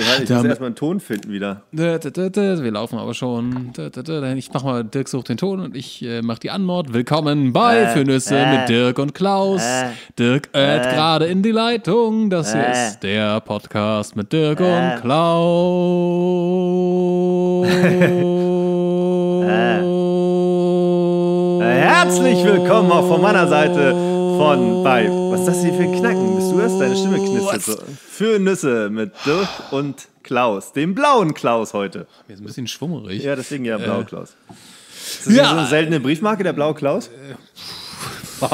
ich muss erstmal einen Ton finden wieder. Wir laufen aber schon. Ich mach mal, Dirk sucht den Ton und ich äh, mach die Anmord. Willkommen bei äh, Fürnüsse äh, mit Dirk und Klaus. Äh, Dirk ölt äh, gerade in die Leitung. Das hier ist der Podcast mit Dirk und Klaus. Herzlich willkommen auch von meiner Seite von bei. Was ist das hier für ein Knacken? Bist du das? Deine Stimme knistert so. Für Nüsse mit Dirk und Klaus. Dem blauen Klaus heute. Mir ist ein bisschen schwummerig. Ja, deswegen ja blau äh. Klaus. Ist das ja. so eine seltene Briefmarke, der blaue Klaus? Äh.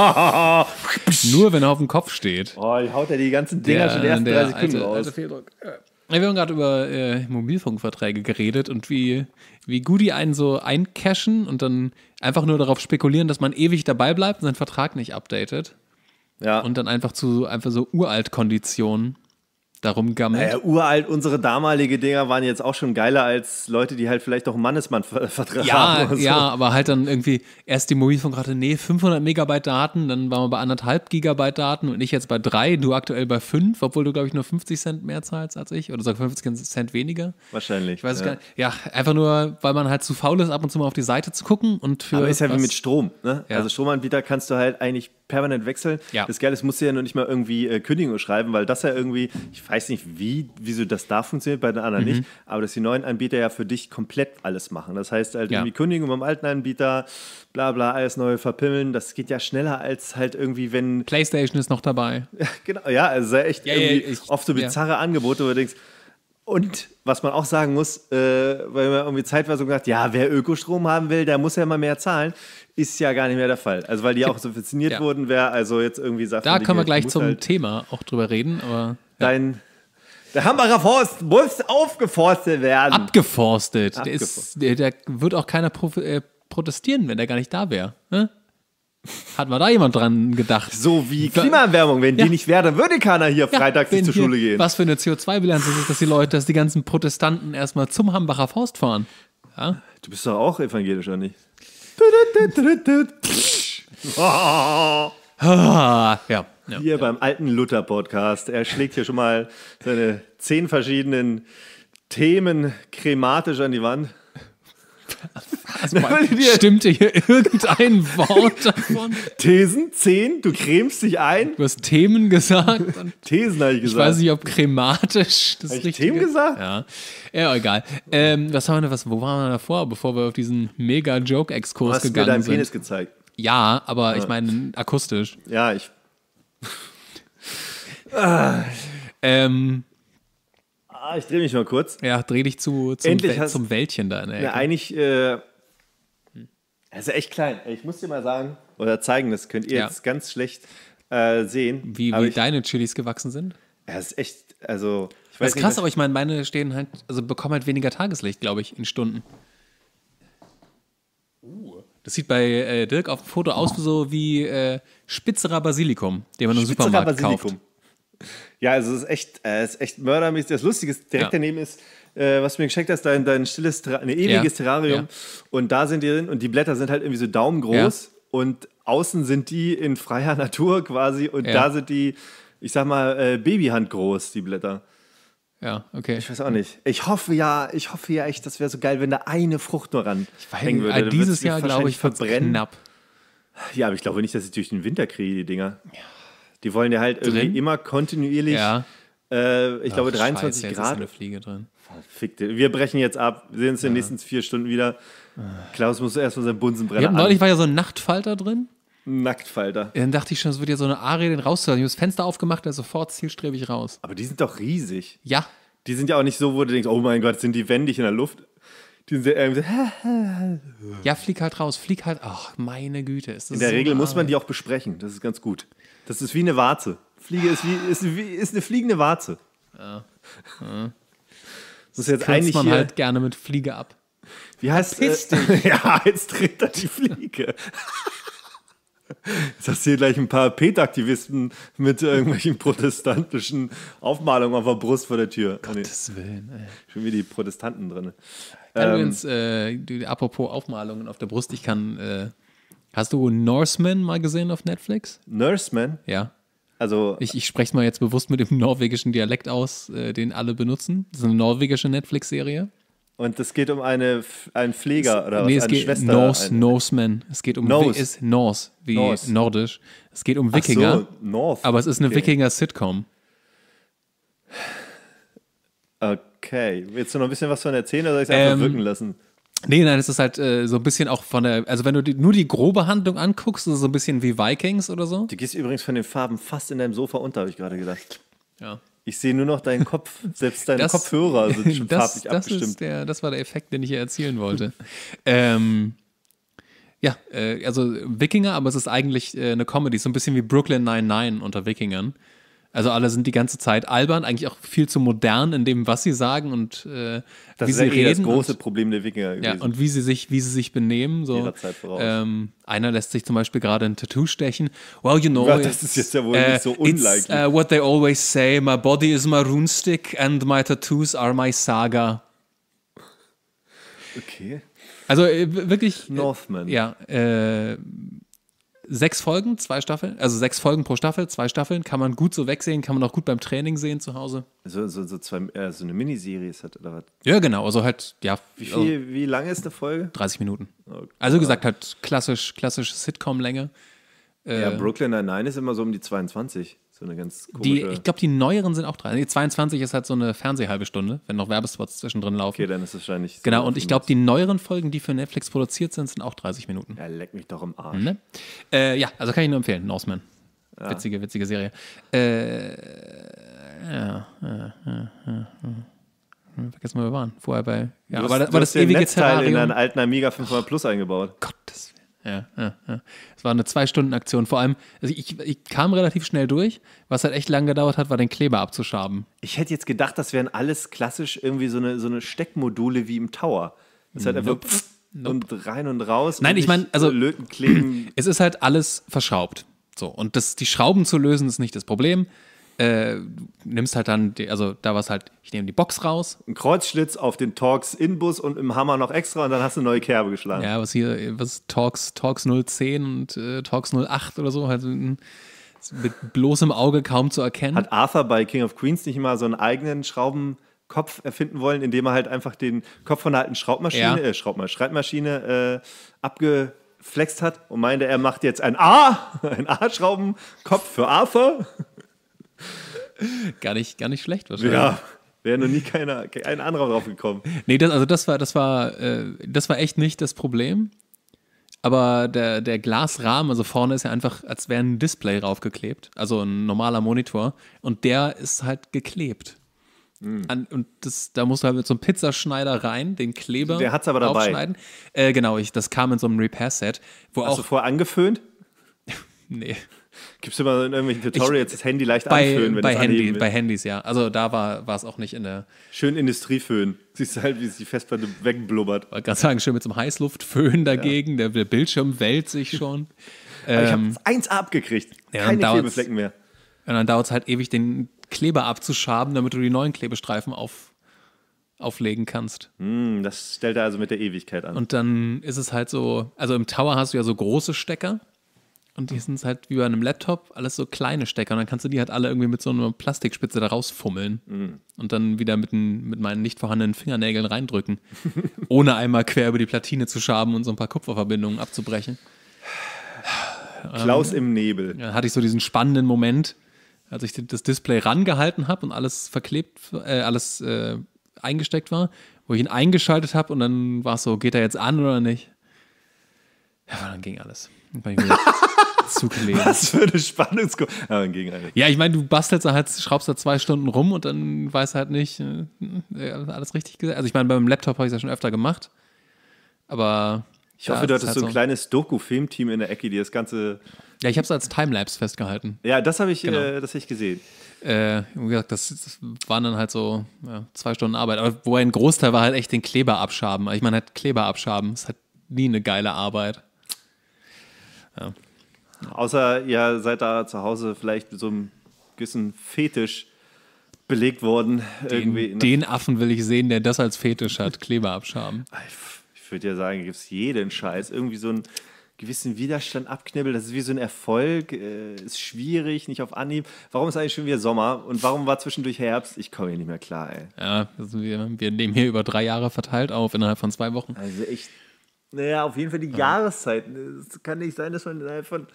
Nur wenn er auf dem Kopf steht. Oh, haut er die ganzen Dinger der, schon die ersten der 30 Sekunden alte, raus. Alter Fehldruck. Äh, wir haben gerade über äh, Mobilfunkverträge geredet und wie wie gut die einen so eincashen und dann einfach nur darauf spekulieren, dass man ewig dabei bleibt und seinen Vertrag nicht updatet. Ja. Und dann einfach zu einfach so Uralt-Konditionen darum gammelt. Naja, uralt, unsere damalige Dinger waren jetzt auch schon geiler als Leute, die halt vielleicht auch Mannesmann-Vertrag ja, haben. So. Ja, aber halt dann irgendwie erst die Mobilfunkrate, nee, 500 Megabyte Daten, dann waren wir bei anderthalb Gigabyte Daten und ich jetzt bei drei, du aktuell bei fünf, obwohl du, glaube ich, nur 50 Cent mehr zahlst als ich oder sogar 50 Cent weniger. Wahrscheinlich. Ich weiß ja. gar nicht. Ja, einfach nur, weil man halt zu faul ist, ab und zu mal auf die Seite zu gucken und für. Aber ist ja was, wie mit Strom, ne? Ja. Also Stromanbieter kannst du halt eigentlich permanent wechseln. Ja. Das Geile ist, musst du ja noch nicht mal irgendwie äh, Kündigung schreiben, weil das ja irgendwie, ich weiß nicht, wie, wieso das da funktioniert, bei den anderen mhm. nicht, aber dass die neuen Anbieter ja für dich komplett alles machen. Das heißt halt ja. irgendwie Kündigung beim alten Anbieter, bla bla, alles neue verpimmeln, das geht ja schneller als halt irgendwie, wenn... Playstation ist noch dabei. genau, ja, also echt ja, irgendwie ich, oft so bizarre Angebote, wo du denkst, und was man auch sagen muss, äh, weil man irgendwie zeitweise so gesagt, ja, wer Ökostrom haben will, der muss ja immer mehr zahlen. Ist ja gar nicht mehr der Fall. Also, weil die auch subventioniert ja. wurden, wäre also jetzt irgendwie sagt, da können wir gleich zum halt Thema auch drüber reden, aber. Ja. Dein, der Hambacher Forst muss aufgeforstet werden. Abgeforstet. Der, ist, der, der wird auch keiner äh, protestieren, wenn der gar nicht da wäre. Ne? Hat man da jemand dran gedacht? So wie Klimaerwärmung. Wenn ja. die nicht wäre, dann würde keiner hier ja, freitags nicht zur hier, Schule gehen. Was für eine CO2-Bilanz ist es, dass die Leute, dass die ganzen Protestanten erstmal zum Hambacher Forst fahren? Ja? Du bist doch auch evangelisch, oder nicht? Ah, ja. ja. Hier ja. beim alten Luther-Podcast. Er schlägt hier schon mal seine zehn verschiedenen Themen krematisch an die Wand. Also mal, stimmte hier irgendein Wort davon? Thesen zehn, du cremst dich ein. Du hast Themen gesagt. Thesen habe ich gesagt. Ich weiß nicht, ob krematisch das hab ich Themen gesagt? Ja, ja egal. Ähm, was haben wir, was, wo waren wir davor, bevor wir auf diesen Mega-Joke-Exkurs gegangen sind? Du hast mir deinen sind? Penis gezeigt. Ja, aber ja. ich meine akustisch. Ja, ich... ah. Ähm... Ah, ich drehe mich mal kurz. Ja, dreh dich zu, zum, Endlich Wel hast, zum Wäldchen da. Ja, eigentlich äh, also echt klein. Ich muss dir mal sagen oder zeigen, das könnt ihr ja. jetzt ganz schlecht äh, sehen. Wie, wie ich, deine Chilis gewachsen sind? Ja, das ist echt, also. Ich weiß das ist krass, aber ich meine, meine stehen halt, also bekommen halt weniger Tageslicht, glaube ich, in Stunden. Uh. Das sieht bei äh, Dirk auf dem Foto aus so wie äh, spitzerer Basilikum, den man im spitzerer Supermarkt Basilikum. kauft. Ja, also es ist echt, äh, es ist echt mördermäßig. Das Lustige ist, direkt ja. daneben ist äh, was du mir geschenkt hast, dein, dein stilles, ein ewiges ja. Terrarium. Ja. Und da sind die drin und die Blätter sind halt irgendwie so daumengroß und außen sind die in freier Natur quasi und da sind die, ich sag mal, äh, Babyhand die Blätter. Ja, okay. Ich weiß auch nicht. Ich hoffe ja, ich hoffe ja echt, das wäre so geil, wenn da eine Frucht nur ran ich weiß, hängen würde. Äh, dieses Jahr, glaube ich, verbrennen. Knapp. Ja, aber ich glaube nicht, dass ich durch den Winter kriege, die Dinger. Ja. Die wollen ja halt drin? irgendwie immer kontinuierlich. Ja. Äh, ich Ach, glaube, 23 Scheiße, Grad. Ist eine Fliege drin. Verfickte. Wir brechen jetzt ab. Wir sehen uns in den ja. nächsten vier Stunden wieder. Klaus muss erst mal seinen Bunsenbrenner. Ja, neulich war ja so ein Nachtfalter drin. Nacktfalter. Dann dachte ich schon, es wird ja so eine Arie, den rauszuhalten. Ich habe das Fenster aufgemacht, der sofort zielstrebig raus. Aber die sind doch riesig. Ja. Die sind ja auch nicht so, wo du denkst, oh mein Gott, sind die wendig in der Luft. Die sind irgendwie ähm, so, ja, flieg halt raus, flieg halt. Ach, meine Güte. Ist das in der so Regel muss man die auch besprechen. Das ist ganz gut. Das ist wie eine Warze. Fliege ist wie, ist, wie, ist eine fliegende Warze. Ja. ja. Das ist jetzt Kürzt eigentlich man hier, halt gerne mit Fliege ab. Wie heißt das? Äh, ja, jetzt dreht er die Fliege. Jetzt hast du hier gleich ein paar PETA-Aktivisten mit irgendwelchen protestantischen Aufmalungen auf der Brust vor der Tür. Gottes Willen, ey. Schon wie die Protestanten drin. Kann ähm, übrigens, äh, apropos Aufmalungen auf der Brust, ich kann. Äh, hast du Norseman mal gesehen auf Netflix? Norseman? Ja. Also ich, ich spreche es mal jetzt bewusst mit dem norwegischen Dialekt aus, äh, den alle benutzen. Das ist eine norwegische Netflix-Serie. Und es geht um eine, einen Pfleger oder nee, was? es geht Schwester. Norse, eine. Norseman. Es geht um Norse. ist Norse, wie Norse. nordisch. Es geht um Wikinger. So, North. Aber es ist eine okay. Wikinger-Sitcom. Okay. Willst du noch ein bisschen was von erzählen oder soll ich es einfach ähm, wirken lassen? Nee, nein, es ist halt äh, so ein bisschen auch von der, also wenn du die, nur die grobe Handlung anguckst, ist es so ein bisschen wie Vikings oder so. Du gehst übrigens von den Farben fast in deinem Sofa unter, habe ich gerade gedacht. Ja. Ich sehe nur noch deinen Kopf, selbst deine das, Kopfhörer sind schon das, farblich das abgestimmt. Ist der, das war der Effekt, den ich hier erzielen wollte. ähm, ja, äh, also Wikinger, aber es ist eigentlich äh, eine Comedy, so ein bisschen wie Brooklyn 99 unter Wikingern. Also alle sind die ganze Zeit albern, eigentlich auch viel zu modern in dem, was sie sagen und äh, wie sie reden. Das große und, Problem der Wikinger Ja, und wie sie sich, wie sie sich benehmen. So. Ähm, einer lässt sich zum Beispiel gerade ein Tattoo stechen. Well, you know, ja, das ist jetzt ja wohl uh, nicht so unlikely. Uh, what they always say, my body is my runestick and my tattoos are my saga. Okay. Also äh, wirklich. Äh, Northman. Äh, ja, äh, sechs Folgen, zwei Staffeln, also sechs Folgen pro Staffel, zwei Staffeln, kann man gut so wegsehen, kann man auch gut beim Training sehen zu Hause. So, so, so, zwei, äh, so eine Miniserie ist halt, oder was? Ja, genau, also halt, ja. Wie, also viel, also, wie lange ist eine Folge? 30 Minuten. Okay. Also gesagt, halt klassisch, klassische Sitcom-Länge. ja, äh, Brooklyn Nine-Nine ist immer so um die 22. So eine ganz komische. Die, ich glaube, die neueren sind auch 30. 22 ist halt so eine Fernsehhalbe Stunde, wenn noch Werbespots zwischendrin laufen. Okay, dann ist es wahrscheinlich. So genau, und ich glaube, die neueren Folgen, die für Netflix produziert sind, sind auch 30 Minuten. Ja, leck mich doch im Arsch. Ne? Äh, ja, also kann ich nur empfehlen. Norseman. Ja. Witzige, witzige Serie. Äh, ja, ja, ja, ja. Vergessen wo wir waren. Vorher bei. Ja, du hast, aber, du das, aber das, das ewige Netzteil in einen alten Amiga 500 Plus eingebaut. Oh Gottes ja, ja, ja. Es war eine Zwei-Stunden-Aktion. Vor allem, also ich, ich, kam relativ schnell durch. Was halt echt lang gedauert hat, war den Kleber abzuschaben. Ich hätte jetzt gedacht, das wären alles klassisch irgendwie so eine, so eine Steckmodule wie im Tower. Das ist halt einfach nope. nope. und rein und raus. Nein, und ich meine, also Löten kleben. es ist halt alles verschraubt. So, und das, die Schrauben zu lösen ist nicht das Problem äh, nimmst halt dann, die, also da war es halt, ich nehme die Box raus. Ein Kreuzschlitz auf den Torx Inbus und im Hammer noch extra und dann hast du eine neue Kerbe geschlagen. Ja, was hier, was Torx, Torx 010 und äh, Torx 08 oder so, halt mit bloßem Auge kaum zu erkennen. Hat Arthur bei King of Queens nicht mal so einen eigenen Schraubenkopf erfinden wollen, indem er halt einfach den Kopf von einer alten Schraubmaschine, ja. äh, Schraubmaschine, Schreibmaschine äh, abge hat und meinte, er macht jetzt ein A, ein A-Schraubenkopf für Arthur gar, nicht, gar nicht schlecht wahrscheinlich. Ja. Wäre noch nie keiner, kein anderer drauf gekommen. Nee, das, also das war, das war, äh, das war echt nicht das Problem. Aber der, der Glasrahmen, also vorne ist ja einfach, als wäre ein Display raufgeklebt, also ein normaler Monitor. Und der ist halt geklebt. Mhm. An, und das, da musst du halt mit so einem Pizzaschneider rein, den Kleber der hat es aber dabei. Äh, genau, ich, das kam in so einem Repair-Set. Hast auch, du vorher angeföhnt? nee. Gibt es immer in irgendwelchen Tutorials ich, das Handy leicht bei, anföhnen, wenn bei, Handy, bei Handys, ja. Also da war es auch nicht in der. Schön Industrieföhn. Siehst du halt, wie sich die Festplatte wegblubbert. Ich Wollte gerade sagen, schön mit so einem Heißluftföhn dagegen. Ja. Der, der, Bildschirm wälzt sich schon. ähm, ich habe eins abgekriegt. Ja, Keine Klebeflecken mehr. Und dann dauert es halt ewig, den Kleber abzuschaben, damit du die neuen Klebestreifen auf, auflegen kannst. Mm, das stellt er also mit der Ewigkeit an. Und dann ist es halt so, also im Tower hast du ja so große Stecker und die mhm. sind halt wie bei einem Laptop alles so kleine Stecker. Und dann kannst du die halt alle irgendwie mit so einer Plastikspitze da rausfummeln mhm. und dann wieder mit, den, mit meinen nicht vorhandenen Fingernägeln reindrücken, ohne einmal quer über die Platine zu schaben und so ein paar Kupferverbindungen abzubrechen. Ähm, Klaus ähm, im Nebel. Dann hatte ich so diesen spannenden Moment, als ich das Display rangehalten habe und alles verklebt, äh, alles äh, eingesteckt war, wo ich ihn eingeschaltet habe und dann war es so, geht er jetzt an oder nicht? Ja, aber dann ging alles. Dann war ich zugelegt. Was für eine Spannungskurve. Aber im Ja, ich meine, du bastelst halt, schraubst da zwei Stunden rum und dann weißt halt nicht, äh, äh, alles richtig gesagt. Also ich meine, beim Laptop habe ich es ja schon öfter gemacht. Aber. Ich hoffe, du hattest halt so ein kleines Doku-Filmteam in der Ecke, die das Ganze. Ja, ich habe es als Timelapse festgehalten. Ja, das habe ich, genau. äh, hab ich gesehen. Äh, wie gesagt, das, das, waren dann halt so ja, zwei Stunden Arbeit. Aber wo ein Großteil war halt echt den Kleber abschaben. Ich meine, halt Kleber abschaben ist halt nie eine geile Arbeit. Ja. Außer ihr seid da zu Hause vielleicht mit so einem gewissen Fetisch belegt worden. Den, den Affen will ich sehen, der das als Fetisch hat, Kleber abschaben. Ich würde ja sagen, gibt es jeden Scheiß. Irgendwie so einen gewissen Widerstand abknibbeln, das ist wie so ein Erfolg, äh, ist schwierig, nicht auf Anhieb. Warum ist eigentlich schon wieder Sommer und warum war zwischendurch Herbst? Ich komme hier nicht mehr klar, ey. Ja, also wir, wir nehmen hier über drei Jahre verteilt auf, innerhalb von zwei Wochen. Also echt naja, auf jeden Fall die ja. Jahreszeiten. Es kann nicht sein, dass man innerhalb von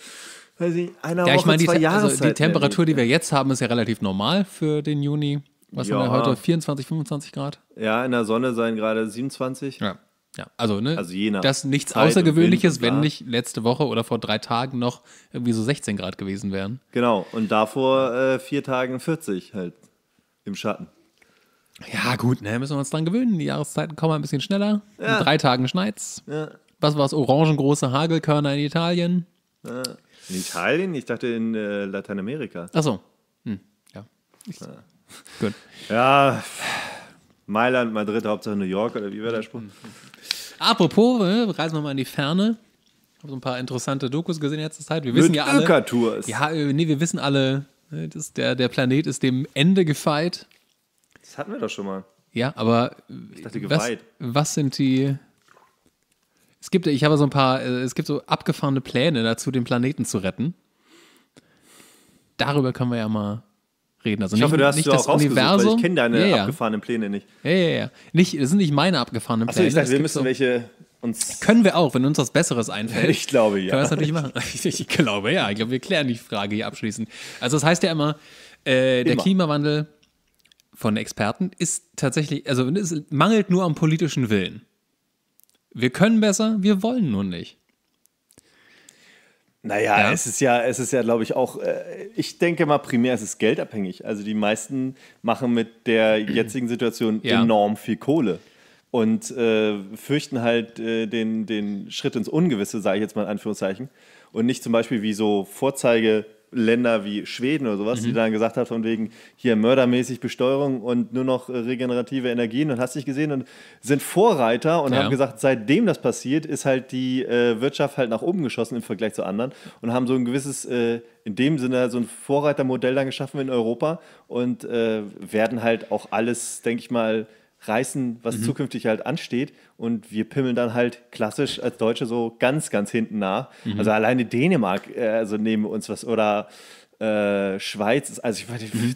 weiß ich, einer ja, ich Woche zwei die, zwei also die Temperatur, die wir jetzt haben, ist ja relativ normal für den Juni. Was ja. haben wir heute? 24, 25 Grad? Ja, in der Sonne seien gerade 27. Ja. Ja, also, ne, also je nach das ist nichts Zeit Außergewöhnliches, Wind, wenn nicht letzte Woche oder vor drei Tagen noch irgendwie so 16 Grad gewesen wären. Genau, und davor äh, vier Tagen 40 halt im Schatten. Ja, gut, ne, müssen wir uns dran gewöhnen. Die Jahreszeiten kommen ein bisschen schneller. Ja. In drei Tagen schneit's. Ja. Was war es? Orangengroße Hagelkörner in Italien. In Italien? Ich dachte in äh, Lateinamerika. Ach so. Hm. Ja. Ich, Gut. Ja, Mailand, Madrid, Hauptsache New York oder wie war der Spruch? Apropos, äh, reisen wir mal in die Ferne. Ich habe so ein paar interessante Dokus gesehen in letzter Zeit. Wir wissen Mit ja alle. tours Ja, äh, nee, wir wissen alle, äh, das, der, der Planet ist dem Ende gefeit. Das hatten wir doch schon mal. Ja, aber ich dachte, geweiht. Was, was sind die. Es gibt, ich habe so ein paar, äh, es gibt so abgefahrene Pläne dazu, den Planeten zu retten. Darüber können wir ja mal reden. Also ich nicht, hoffe, du hast nicht du das auch Universum. ich kenne deine ja, ja. abgefahrenen Pläne nicht. Ja, ja, ja. Nicht, das sind nicht meine abgefahrenen Pläne. Achso, ich dachte, wir müssen so, welche uns. Können wir auch, wenn uns was Besseres einfällt. Ich glaube, ja. Können wir das natürlich machen. Ich, glaube, ja. Ich glaube, wir klären die Frage hier abschließend. Also, das heißt ja immer, äh, der immer. Klimawandel von Experten ist tatsächlich, also es mangelt nur am politischen Willen. Wir können besser, wir wollen nur nicht. Naja, ja. es ist ja, es ist ja, glaube ich, auch, äh, ich denke mal, primär ist es geldabhängig. Also die meisten machen mit der jetzigen Situation ja. enorm viel Kohle und äh, fürchten halt äh, den, den Schritt ins Ungewisse, sage ich jetzt mal in Anführungszeichen. Und nicht zum Beispiel wie so Vorzeige- Länder wie Schweden oder sowas, mhm. die dann gesagt hat, von wegen hier mördermäßig Besteuerung und nur noch regenerative Energien und hast dich gesehen und sind Vorreiter und ja. haben gesagt, seitdem das passiert, ist halt die äh, Wirtschaft halt nach oben geschossen im Vergleich zu anderen und haben so ein gewisses, äh, in dem Sinne so ein Vorreitermodell dann geschaffen in Europa und äh, werden halt auch alles, denke ich mal, reißen, was mhm. zukünftig halt ansteht. Und wir pimmeln dann halt klassisch als Deutsche so ganz, ganz hinten nach. Mhm. Also alleine Dänemark, äh, also nehmen wir uns was oder äh, Schweiz, also ich meine. Mhm.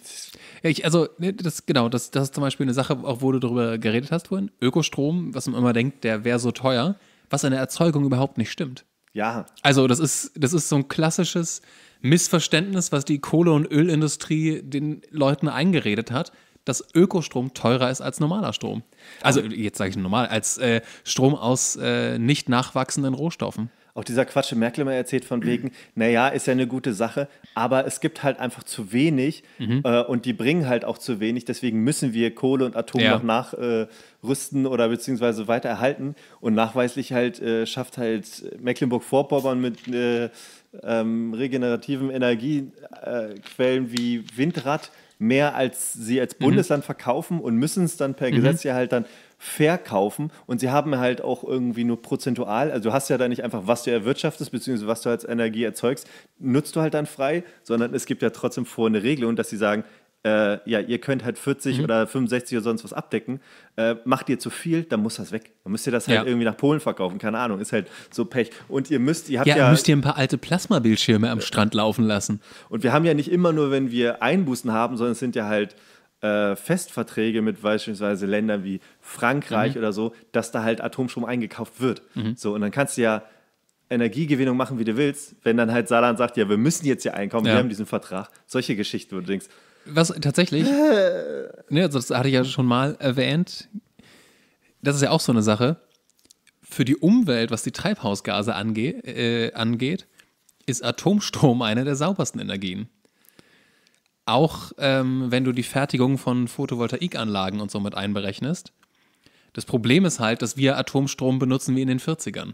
Ja, ich, also, ne, das, genau, das, das ist zum Beispiel eine Sache, auch wo du darüber geredet hast vorhin. Ökostrom, was man immer denkt, der wäre so teuer, was an der Erzeugung überhaupt nicht stimmt. Ja. Also, das ist, das ist so ein klassisches Missverständnis, was die Kohle- und Ölindustrie den Leuten eingeredet hat dass Ökostrom teurer ist als normaler Strom. Also, also jetzt sage ich normal, als äh, Strom aus äh, nicht nachwachsenden Rohstoffen. Auch dieser Quatsch, den Merkel immer erzählt von wegen, naja, ist ja eine gute Sache, aber es gibt halt einfach zu wenig mhm. äh, und die bringen halt auch zu wenig, deswegen müssen wir Kohle und Atom ja. noch nachrüsten äh, oder beziehungsweise weiter erhalten und nachweislich halt äh, schafft halt Mecklenburg-Vorpommern mit äh, ähm, regenerativen Energiequellen wie Windrad mehr als sie als mhm. Bundesland mhm. verkaufen und müssen es dann per mhm. Gesetz ja halt dann verkaufen und sie haben halt auch irgendwie nur prozentual, also du hast ja da nicht einfach, was du erwirtschaftest, beziehungsweise was du als Energie erzeugst, nutzt du halt dann frei, sondern es gibt ja trotzdem vor eine Regelung, dass sie sagen, äh, ja, ihr könnt halt 40 mhm. oder 65 oder sonst was abdecken, äh, macht ihr zu viel, dann muss das weg. Dann müsst ihr das halt ja. irgendwie nach Polen verkaufen, keine Ahnung, ist halt so Pech. Und ihr müsst, ihr habt ja... ja müsst ihr ein paar alte Plasmabildschirme am Strand laufen lassen. Und wir haben ja nicht immer nur, wenn wir Einbußen haben, sondern es sind ja halt... Äh, Festverträge mit beispielsweise Ländern wie Frankreich mhm. oder so, dass da halt Atomstrom eingekauft wird. Mhm. So, und dann kannst du ja Energiegewinnung machen, wie du willst, wenn dann halt Saarland sagt, ja, wir müssen jetzt hier einkommen, ja. wir haben diesen Vertrag, solche Geschichten, wo du denkst, was tatsächlich, ne, also das hatte ich ja schon mal erwähnt, das ist ja auch so eine Sache. Für die Umwelt, was die Treibhausgase ange äh, angeht, ist Atomstrom eine der saubersten Energien. Auch ähm, wenn du die Fertigung von Photovoltaikanlagen und so mit einberechnest. Das Problem ist halt, dass wir Atomstrom benutzen wie in den 40ern.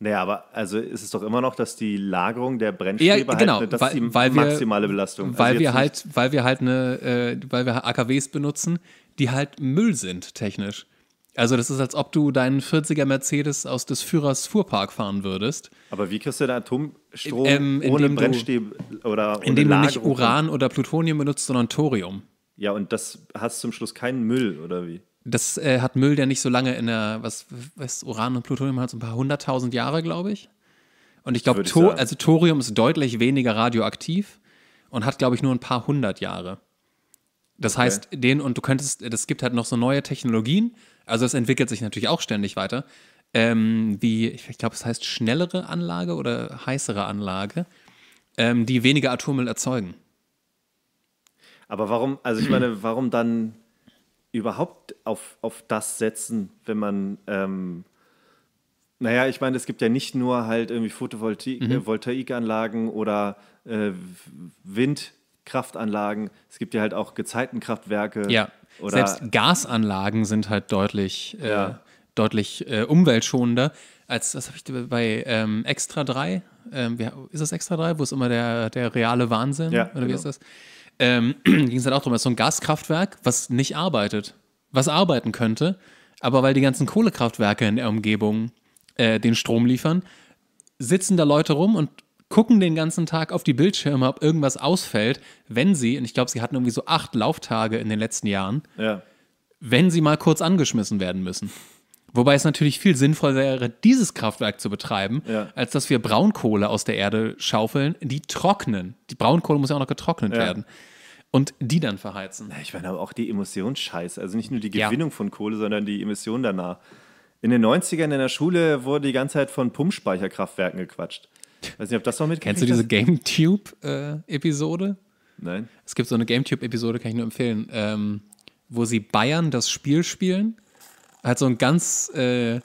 Naja, aber also ist es doch immer noch, dass die Lagerung der Brennstäbe ja, halt genau, halt, weil, die maximale also wir, Belastung. Weil also wir halt, weil wir halt eine, äh, weil wir AKWs benutzen, die halt Müll sind technisch. Also das ist, als ob du deinen 40er Mercedes aus des Führers Fuhrpark fahren würdest. Aber wie kriegst du da Atomstrom ähm, ohne Brennstäbe oder ohne Indem Lagerung du nicht Uran oder Plutonium benutzt, sondern Thorium. Ja, und das hast zum Schluss keinen Müll, oder wie? Das äh, hat Müll, der nicht so lange in der, was, was Uran und Plutonium hat, so ein paar hunderttausend Jahre, glaube ich. Und ich glaube, to also Thorium ist deutlich weniger radioaktiv und hat, glaube ich, nur ein paar hundert Jahre. Das okay. heißt, den und du könntest, es gibt halt noch so neue Technologien, also es entwickelt sich natürlich auch ständig weiter, ähm, wie, ich glaube, es heißt schnellere Anlage oder heißere Anlage, ähm, die weniger Atommüll erzeugen. Aber warum, also ich meine, warum dann überhaupt auf, auf das setzen, wenn man. Ähm, naja, ich meine, es gibt ja nicht nur halt irgendwie Photovoltaikanlagen mhm. äh, oder äh, Windkraftanlagen, es gibt ja halt auch Gezeitenkraftwerke. Ja, selbst Gasanlagen sind halt deutlich, äh, ja. äh, deutlich umweltschonender als, was habe ich bei ähm, Extra 3? Ähm, wie, ist das Extra 3, wo ist immer der, der reale Wahnsinn? Ja, oder wie genau. ist das? ähm, ging es dann auch darum, dass so ein Gaskraftwerk, was nicht arbeitet, was arbeiten könnte, aber weil die ganzen Kohlekraftwerke in der Umgebung äh, den Strom liefern, sitzen da Leute rum und gucken den ganzen Tag auf die Bildschirme, ob irgendwas ausfällt, wenn sie, und ich glaube, sie hatten irgendwie so acht Lauftage in den letzten Jahren, ja. wenn sie mal kurz angeschmissen werden müssen. Wobei es natürlich viel sinnvoller wäre, dieses Kraftwerk zu betreiben, ja. als dass wir Braunkohle aus der Erde schaufeln, die trocknen. Die Braunkohle muss ja auch noch getrocknet ja. werden. Und die dann verheizen. Ich meine aber auch die Emissionsscheiß. Also nicht nur die Gewinnung ja. von Kohle, sondern die Emission danach. In den 90ern in der Schule wurde die ganze Zeit von Pumpspeicherkraftwerken gequatscht. weiß nicht, ob das noch mitgekriegt Kennst du diese GameTube-Episode? Äh, Nein. Es gibt so eine GameTube-Episode, kann ich nur empfehlen, ähm, wo sie Bayern das Spiel spielen Halt so ein ganz, äh,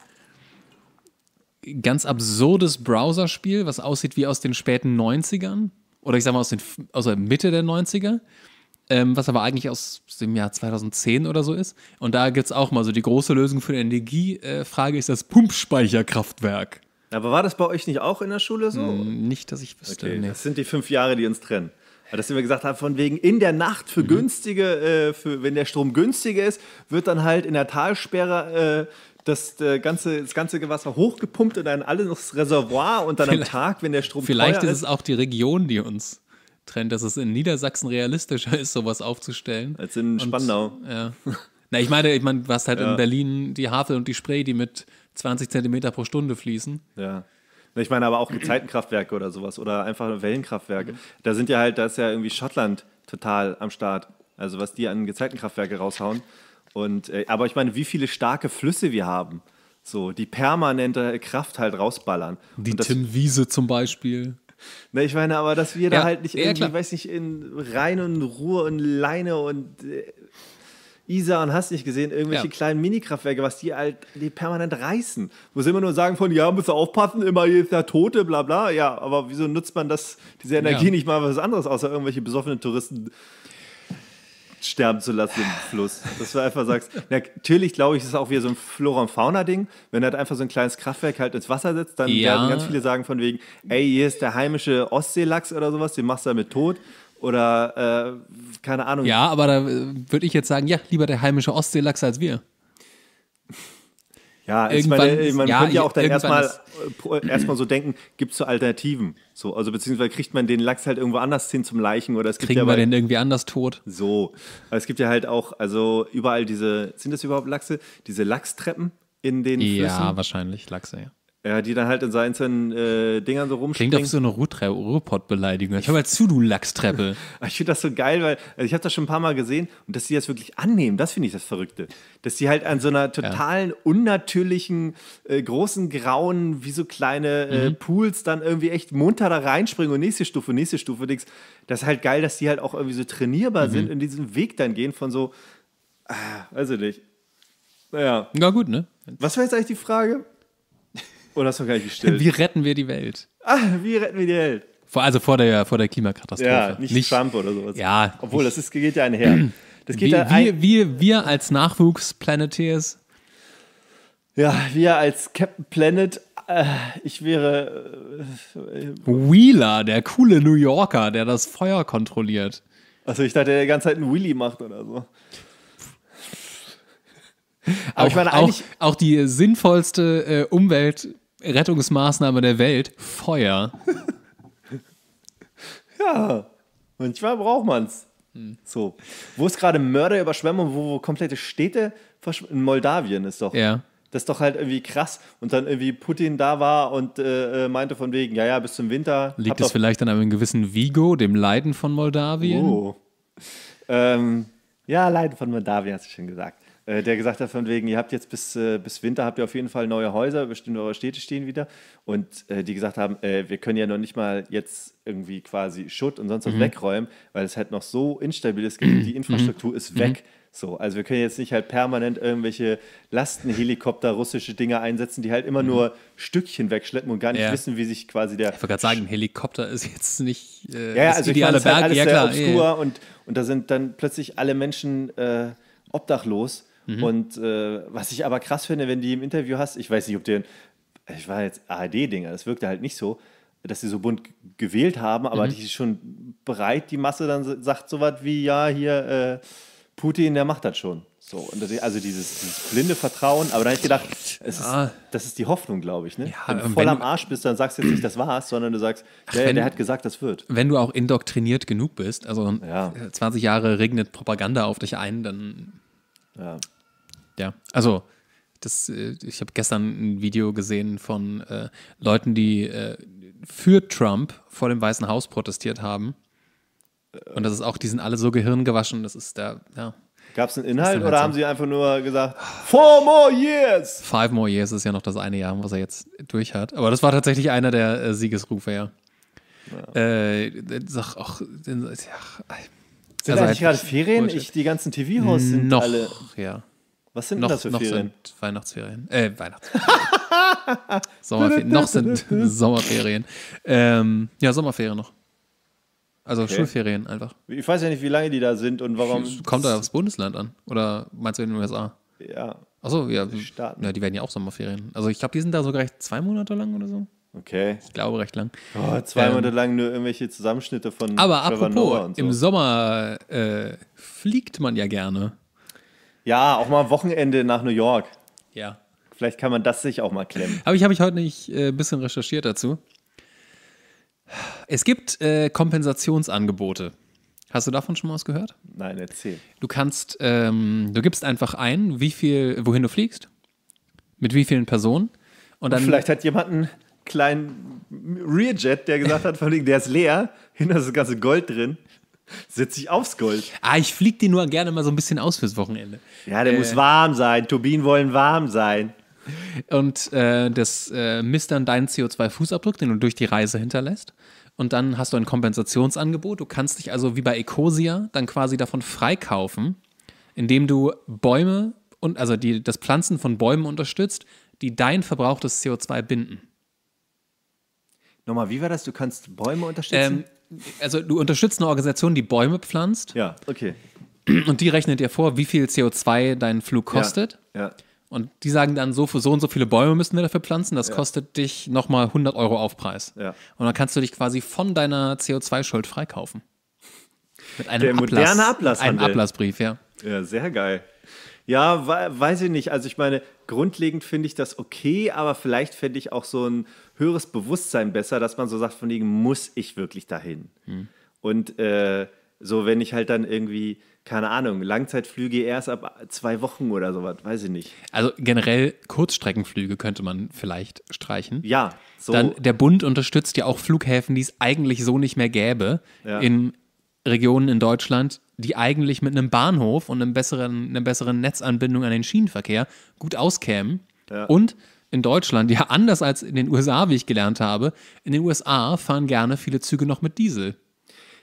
ganz absurdes Browserspiel, was aussieht wie aus den späten 90ern. Oder ich sag mal aus, den, aus der Mitte der 90er. Ähm, was aber eigentlich aus dem Jahr 2010 oder so ist. Und da gibt es auch mal so die große Lösung für die Energiefrage äh, ist das Pumpspeicherkraftwerk. Aber war das bei euch nicht auch in der Schule so? Hm, nicht, dass ich wüsste. Okay, nee. Das sind die fünf Jahre, die uns trennen dass wir gesagt haben, von wegen in der Nacht für mhm. günstige, äh, für, wenn der Strom günstiger ist, wird dann halt in der Talsperre äh, das, äh, ganze, das ganze Wasser hochgepumpt und dann alles ins Reservoir und dann vielleicht, am Tag, wenn der Strom Vielleicht ist es auch die Region, die uns trennt, dass es in Niedersachsen realistischer ist, sowas aufzustellen. Als in Spandau. Und, ja. Na, ich meine, ich meine, du hast halt ja. in Berlin die Havel und die Spray, die mit 20 Zentimeter pro Stunde fließen. Ja. Ne, ich meine aber auch Gezeitenkraftwerke oder sowas oder einfach Wellenkraftwerke. Mhm. Da sind ja halt, da ist ja irgendwie Schottland total am Start. Also was die an Gezeitenkraftwerke raushauen. Und, äh, aber ich meine, wie viele starke Flüsse wir haben, so die permanente Kraft halt rausballern. Die das, Tim Wiese zum Beispiel. Na, ne, ich meine aber, dass wir ja, da halt nicht irgendwie, ja, weiß nicht, in Rhein und Ruhe und Leine und äh, Isa und hast nicht gesehen, irgendwelche ja. kleinen Minikraftwerke, was die halt die permanent reißen. Wo sie immer nur sagen von, ja, müsst ihr aufpassen, immer ist der Tote, bla bla. Ja, aber wieso nutzt man das, diese Energie ja. nicht mal was anderes, außer irgendwelche besoffenen Touristen sterben zu lassen im Fluss. Dass du einfach sagst, natürlich glaube ich, ist es auch wieder so ein Flora- und Fauna-Ding. Wenn du halt einfach so ein kleines Kraftwerk halt ins Wasser setzt, dann ja. werden ganz viele sagen von wegen, ey, hier ist der heimische Ostseelachs oder sowas, den machst du damit tot. Oder äh, keine Ahnung. Ja, aber da äh, würde ich jetzt sagen, ja, lieber der heimische Ostseelachs als wir. Ja, irgendwann, meine, man ja, könnte ja auch dann erstmal äh, erstmal so denken, gibt es so Alternativen? So, also beziehungsweise kriegt man den Lachs halt irgendwo anders hin zum Leichen oder es kriegen ja wir den irgendwie anders tot. So, aber es gibt ja halt auch, also überall diese, sind das überhaupt Lachse? Diese Lachstreppen in den ja, Flüssen. Ja, wahrscheinlich Lachse, ja. Ja, die dann halt in seinen äh, Dingern so rumspringen. Klingt auf so eine Ruhrpott-Beleidigung. Ich habe halt zu, du Lachstreppe. ich finde das so geil, weil also ich habe das schon ein paar Mal gesehen und dass die das wirklich annehmen, das finde ich das Verrückte. Dass die halt an so einer totalen, ja. unnatürlichen, äh, großen Grauen, wie so kleine äh, mhm. Pools dann irgendwie echt munter da reinspringen und nächste Stufe, nächste Stufe, nix. Das ist halt geil, dass die halt auch irgendwie so trainierbar mhm. sind und diesen Weg dann gehen von so, ah, weiß ich nicht. Naja. Na gut, ne? Was war jetzt eigentlich die Frage? Oder hast du gar nicht gestellt? Wie retten wir die Welt? Ah, wie retten wir die Welt? Vor, also vor der, vor der Klimakatastrophe. Ja, nicht, nicht Trump oder sowas. Ja. Obwohl, nicht, das ist, geht ja einher. Das geht wie, ja ein, wie, wie, wir als Nachwuchs-Planeteers. Ja, wir als Captain Planet. Äh, ich wäre. Äh, äh, Wheeler, der coole New Yorker, der das Feuer kontrolliert. Also, ich dachte, der die ganze Zeit einen Willy macht oder so. Aber auch, ich meine, auch, auch die sinnvollste äh, Umwelt. Rettungsmaßnahme der Welt, Feuer. ja, manchmal braucht man es. Hm. So, wo ist gerade Mörderüberschwemmung, wo, wo komplette Städte verschwimmen? In Moldawien ist doch. Ja. Das ist doch halt irgendwie krass. Und dann irgendwie Putin da war und äh, äh meinte von wegen, ja, ja, bis zum Winter. Liegt es vielleicht an einem gewissen Vigo, dem Leiden von Moldawien? Oh. Ähm, ja, Leiden von Moldawien, hast du schon gesagt. Äh, der gesagt hat von wegen, ihr habt jetzt bis, äh, bis Winter habt ihr auf jeden Fall neue Häuser, bestimmt eure Städte stehen wieder. Und äh, die gesagt haben, äh, wir können ja noch nicht mal jetzt irgendwie quasi Schutt und sonst was mhm. wegräumen, weil es halt noch so instabil ist, mhm. die mhm. Infrastruktur ist mhm. weg. So, also wir können jetzt nicht halt permanent irgendwelche Lastenhelikopter, russische Dinge einsetzen, die halt immer mhm. nur Stückchen wegschleppen und gar nicht ja. wissen, wie sich quasi der. Ich wollte gerade sagen, Helikopter ist jetzt nicht äh, ja, ja, also ideale ich halt meine, Berg. Halt alles ja, klar. Sehr obskur ja. Und, und da sind dann plötzlich alle Menschen äh, obdachlos Mhm. Und äh, was ich aber krass finde, wenn die im Interview hast, ich weiß nicht, ob den, ich war jetzt ARD-Dinger, das wirkte halt nicht so, dass sie so bunt gewählt haben, aber mhm. die ist schon bereit, die Masse dann sagt so was wie, ja, hier, äh, Putin, der macht das schon. So, und also dieses, dieses blinde Vertrauen, aber da habe ich gedacht, ist, das ist die Hoffnung, glaube ich. Ne? Ja, wenn du voll wenn, am Arsch bist, dann sagst du jetzt nicht, das war's, sondern du sagst, ach, der, wenn, der hat gesagt, das wird. Wenn du auch indoktriniert genug bist, also ja. 20 äh, Jahre regnet Propaganda auf dich ein, dann ja. Ja, also das, äh, ich habe gestern ein Video gesehen von äh, Leuten, die äh, für Trump vor dem Weißen Haus protestiert haben. Und das ist auch, die sind alle so gehirngewaschen, das ist der, ja. Gab es einen Inhalt oder halt haben sie einfach nur gesagt, four more years? Five more years ist ja noch das eine Jahr, was er jetzt durch hat. Aber das war tatsächlich einer der äh, Siegesrufe, ja. ja. Äh, sag auch, ja. Sind also eigentlich halt gerade Ferien? Ich, die ganzen TV-Hosts sind noch, alle. Ja. Was sind noch, das für noch Ferien? Sind Weihnachtsferien. Äh, Weihnachtsferien. Sommerferien. noch sind Sommerferien. Ähm, ja, Sommerferien noch. Also okay. Schulferien einfach. Ich weiß ja nicht, wie lange die da sind und warum. Kommt da aufs Bundesland an? Oder meinst du in den USA? Ja. Achso, ja. Staaten. ja. Die werden ja auch Sommerferien. Also ich glaube, die sind da sogar recht zwei Monate lang oder so. Okay. Ich glaube recht lang. Oh, zwei ähm, Monate ähm, lang nur irgendwelche Zusammenschnitte von. Aber Trevor apropos, so. im Sommer äh, fliegt man ja gerne. Ja, auch mal Wochenende nach New York. Ja. Vielleicht kann man das sich auch mal klemmen. Habe ich, hab ich heute nicht äh, ein äh, bisschen recherchiert dazu. Es gibt äh, Kompensationsangebote. Hast du davon schon mal was gehört? Nein, erzähl. Du kannst, ähm, du gibst einfach ein, wie viel, wohin du fliegst, mit wie vielen Personen. Und dann vielleicht hat jemand einen kleinen Rearjet, der gesagt hat, der ist leer, hinter ist das ganze Gold drin. Sitze ich aufs Gold. Ah, ich fliege den nur gerne mal so ein bisschen aus fürs Wochenende. Ja, der äh, muss warm sein. Turbinen wollen warm sein. Und äh, das äh, misst dann deinen CO2-Fußabdruck, den du durch die Reise hinterlässt. Und dann hast du ein Kompensationsangebot. Du kannst dich also wie bei Ecosia dann quasi davon freikaufen, indem du Bäume und also die, das Pflanzen von Bäumen unterstützt, die dein verbrauchtes CO2 binden. Nochmal, wie war das? Du kannst Bäume unterstützen? Ähm, also du unterstützt eine Organisation, die Bäume pflanzt. Ja, okay. Und die rechnet dir vor, wie viel CO2 dein Flug kostet. Ja. ja. Und die sagen dann so, so und so viele Bäume müssen wir dafür pflanzen. Das ja. kostet dich nochmal 100 Euro Aufpreis. Ja. Und dann kannst du dich quasi von deiner CO2-Schuld freikaufen. Mit einem Der Ablass, moderne Ablasshandel. Ablassbrief, ja. Ja, sehr geil. Ja, weiß ich nicht. Also ich meine, grundlegend finde ich das okay, aber vielleicht fände ich auch so ein höheres Bewusstsein besser, dass man so sagt, von wegen, muss ich wirklich dahin? Hm. Und äh, so, wenn ich halt dann irgendwie, keine Ahnung, Langzeitflüge erst ab zwei Wochen oder sowas, weiß ich nicht. Also generell Kurzstreckenflüge könnte man vielleicht streichen. Ja, so. Dann, der Bund unterstützt ja auch Flughäfen, die es eigentlich so nicht mehr gäbe, ja. in Regionen in Deutschland, die eigentlich mit einem Bahnhof und einem besseren, einer besseren Netzanbindung an den Schienenverkehr gut auskämen. Ja. Und in Deutschland, ja anders als in den USA, wie ich gelernt habe, in den USA fahren gerne viele Züge noch mit Diesel.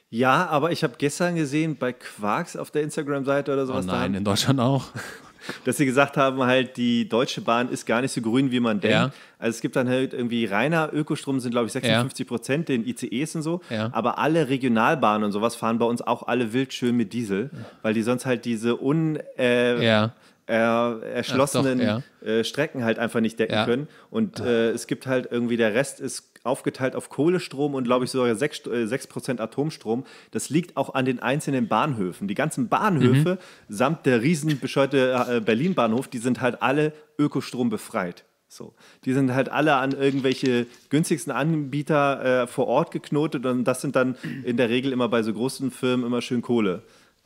Ja, aber ich habe gestern gesehen, bei Quarks auf der Instagram-Seite oder sowas. Oh nein, in Deutschland auch. dass sie gesagt haben, halt, die Deutsche Bahn ist gar nicht so grün, wie man denkt. Ja. Also es gibt dann halt irgendwie reiner Ökostrom sind, glaube ich, 56 Prozent, ja. den ICEs und so. Ja. Aber alle Regionalbahnen und sowas fahren bei uns auch alle wild schön mit Diesel, weil die sonst halt diese un... Äh, er, äh, erschlossenen doch, ja. Äh, Strecken halt einfach nicht decken ja. können. Und äh, es gibt halt irgendwie, der Rest ist aufgeteilt auf Kohlestrom und glaube ich sogar 6, 6% äh, Atomstrom. Das liegt auch an den einzelnen Bahnhöfen. Die ganzen Bahnhöfe mhm. samt der riesen bescheuerte Berlin-Bahnhof, die sind halt alle Ökostrom befreit. So. Die sind halt alle an irgendwelche günstigsten Anbieter äh, vor Ort geknotet und das sind dann in der Regel immer bei so großen Firmen immer schön Kohle.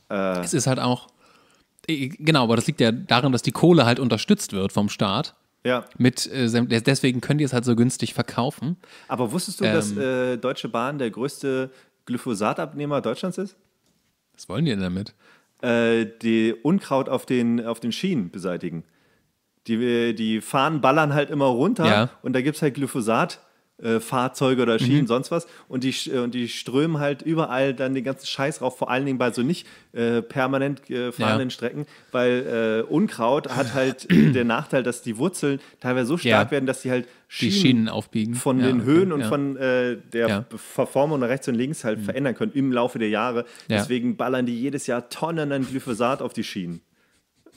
Äh, es ist halt auch äh, genau, aber das liegt ja daran, dass die Kohle halt unterstützt wird vom Staat. Ja. Mit, äh, deswegen können die es halt so günstig verkaufen. Aber wusstest du, ähm, dass äh, Deutsche Bahn der größte Glyphosatabnehmer Deutschlands ist? Was wollen die denn damit? Äh, die Unkraut auf den, auf den Schienen beseitigen. Die, äh, die Fahnen ballern halt immer runter ja. und da gibt es halt Glyphosat äh, Fahrzeuge oder Schienen, mhm. sonst was. Und die, und die strömen halt überall dann den ganzen Scheiß rauf, vor allen Dingen bei so nicht äh, permanent äh, fahrenden ja. Strecken, weil äh, Unkraut hat halt den Nachteil, dass die Wurzeln teilweise so stark ja. werden, dass sie halt Schienen, die Schienen aufbiegen. Von ja, den okay. Höhen und von der Verformung nach rechts und links halt mhm. verändern können im Laufe der Jahre. Deswegen ballern die jedes Jahr Tonnen an Glyphosat auf die Schienen.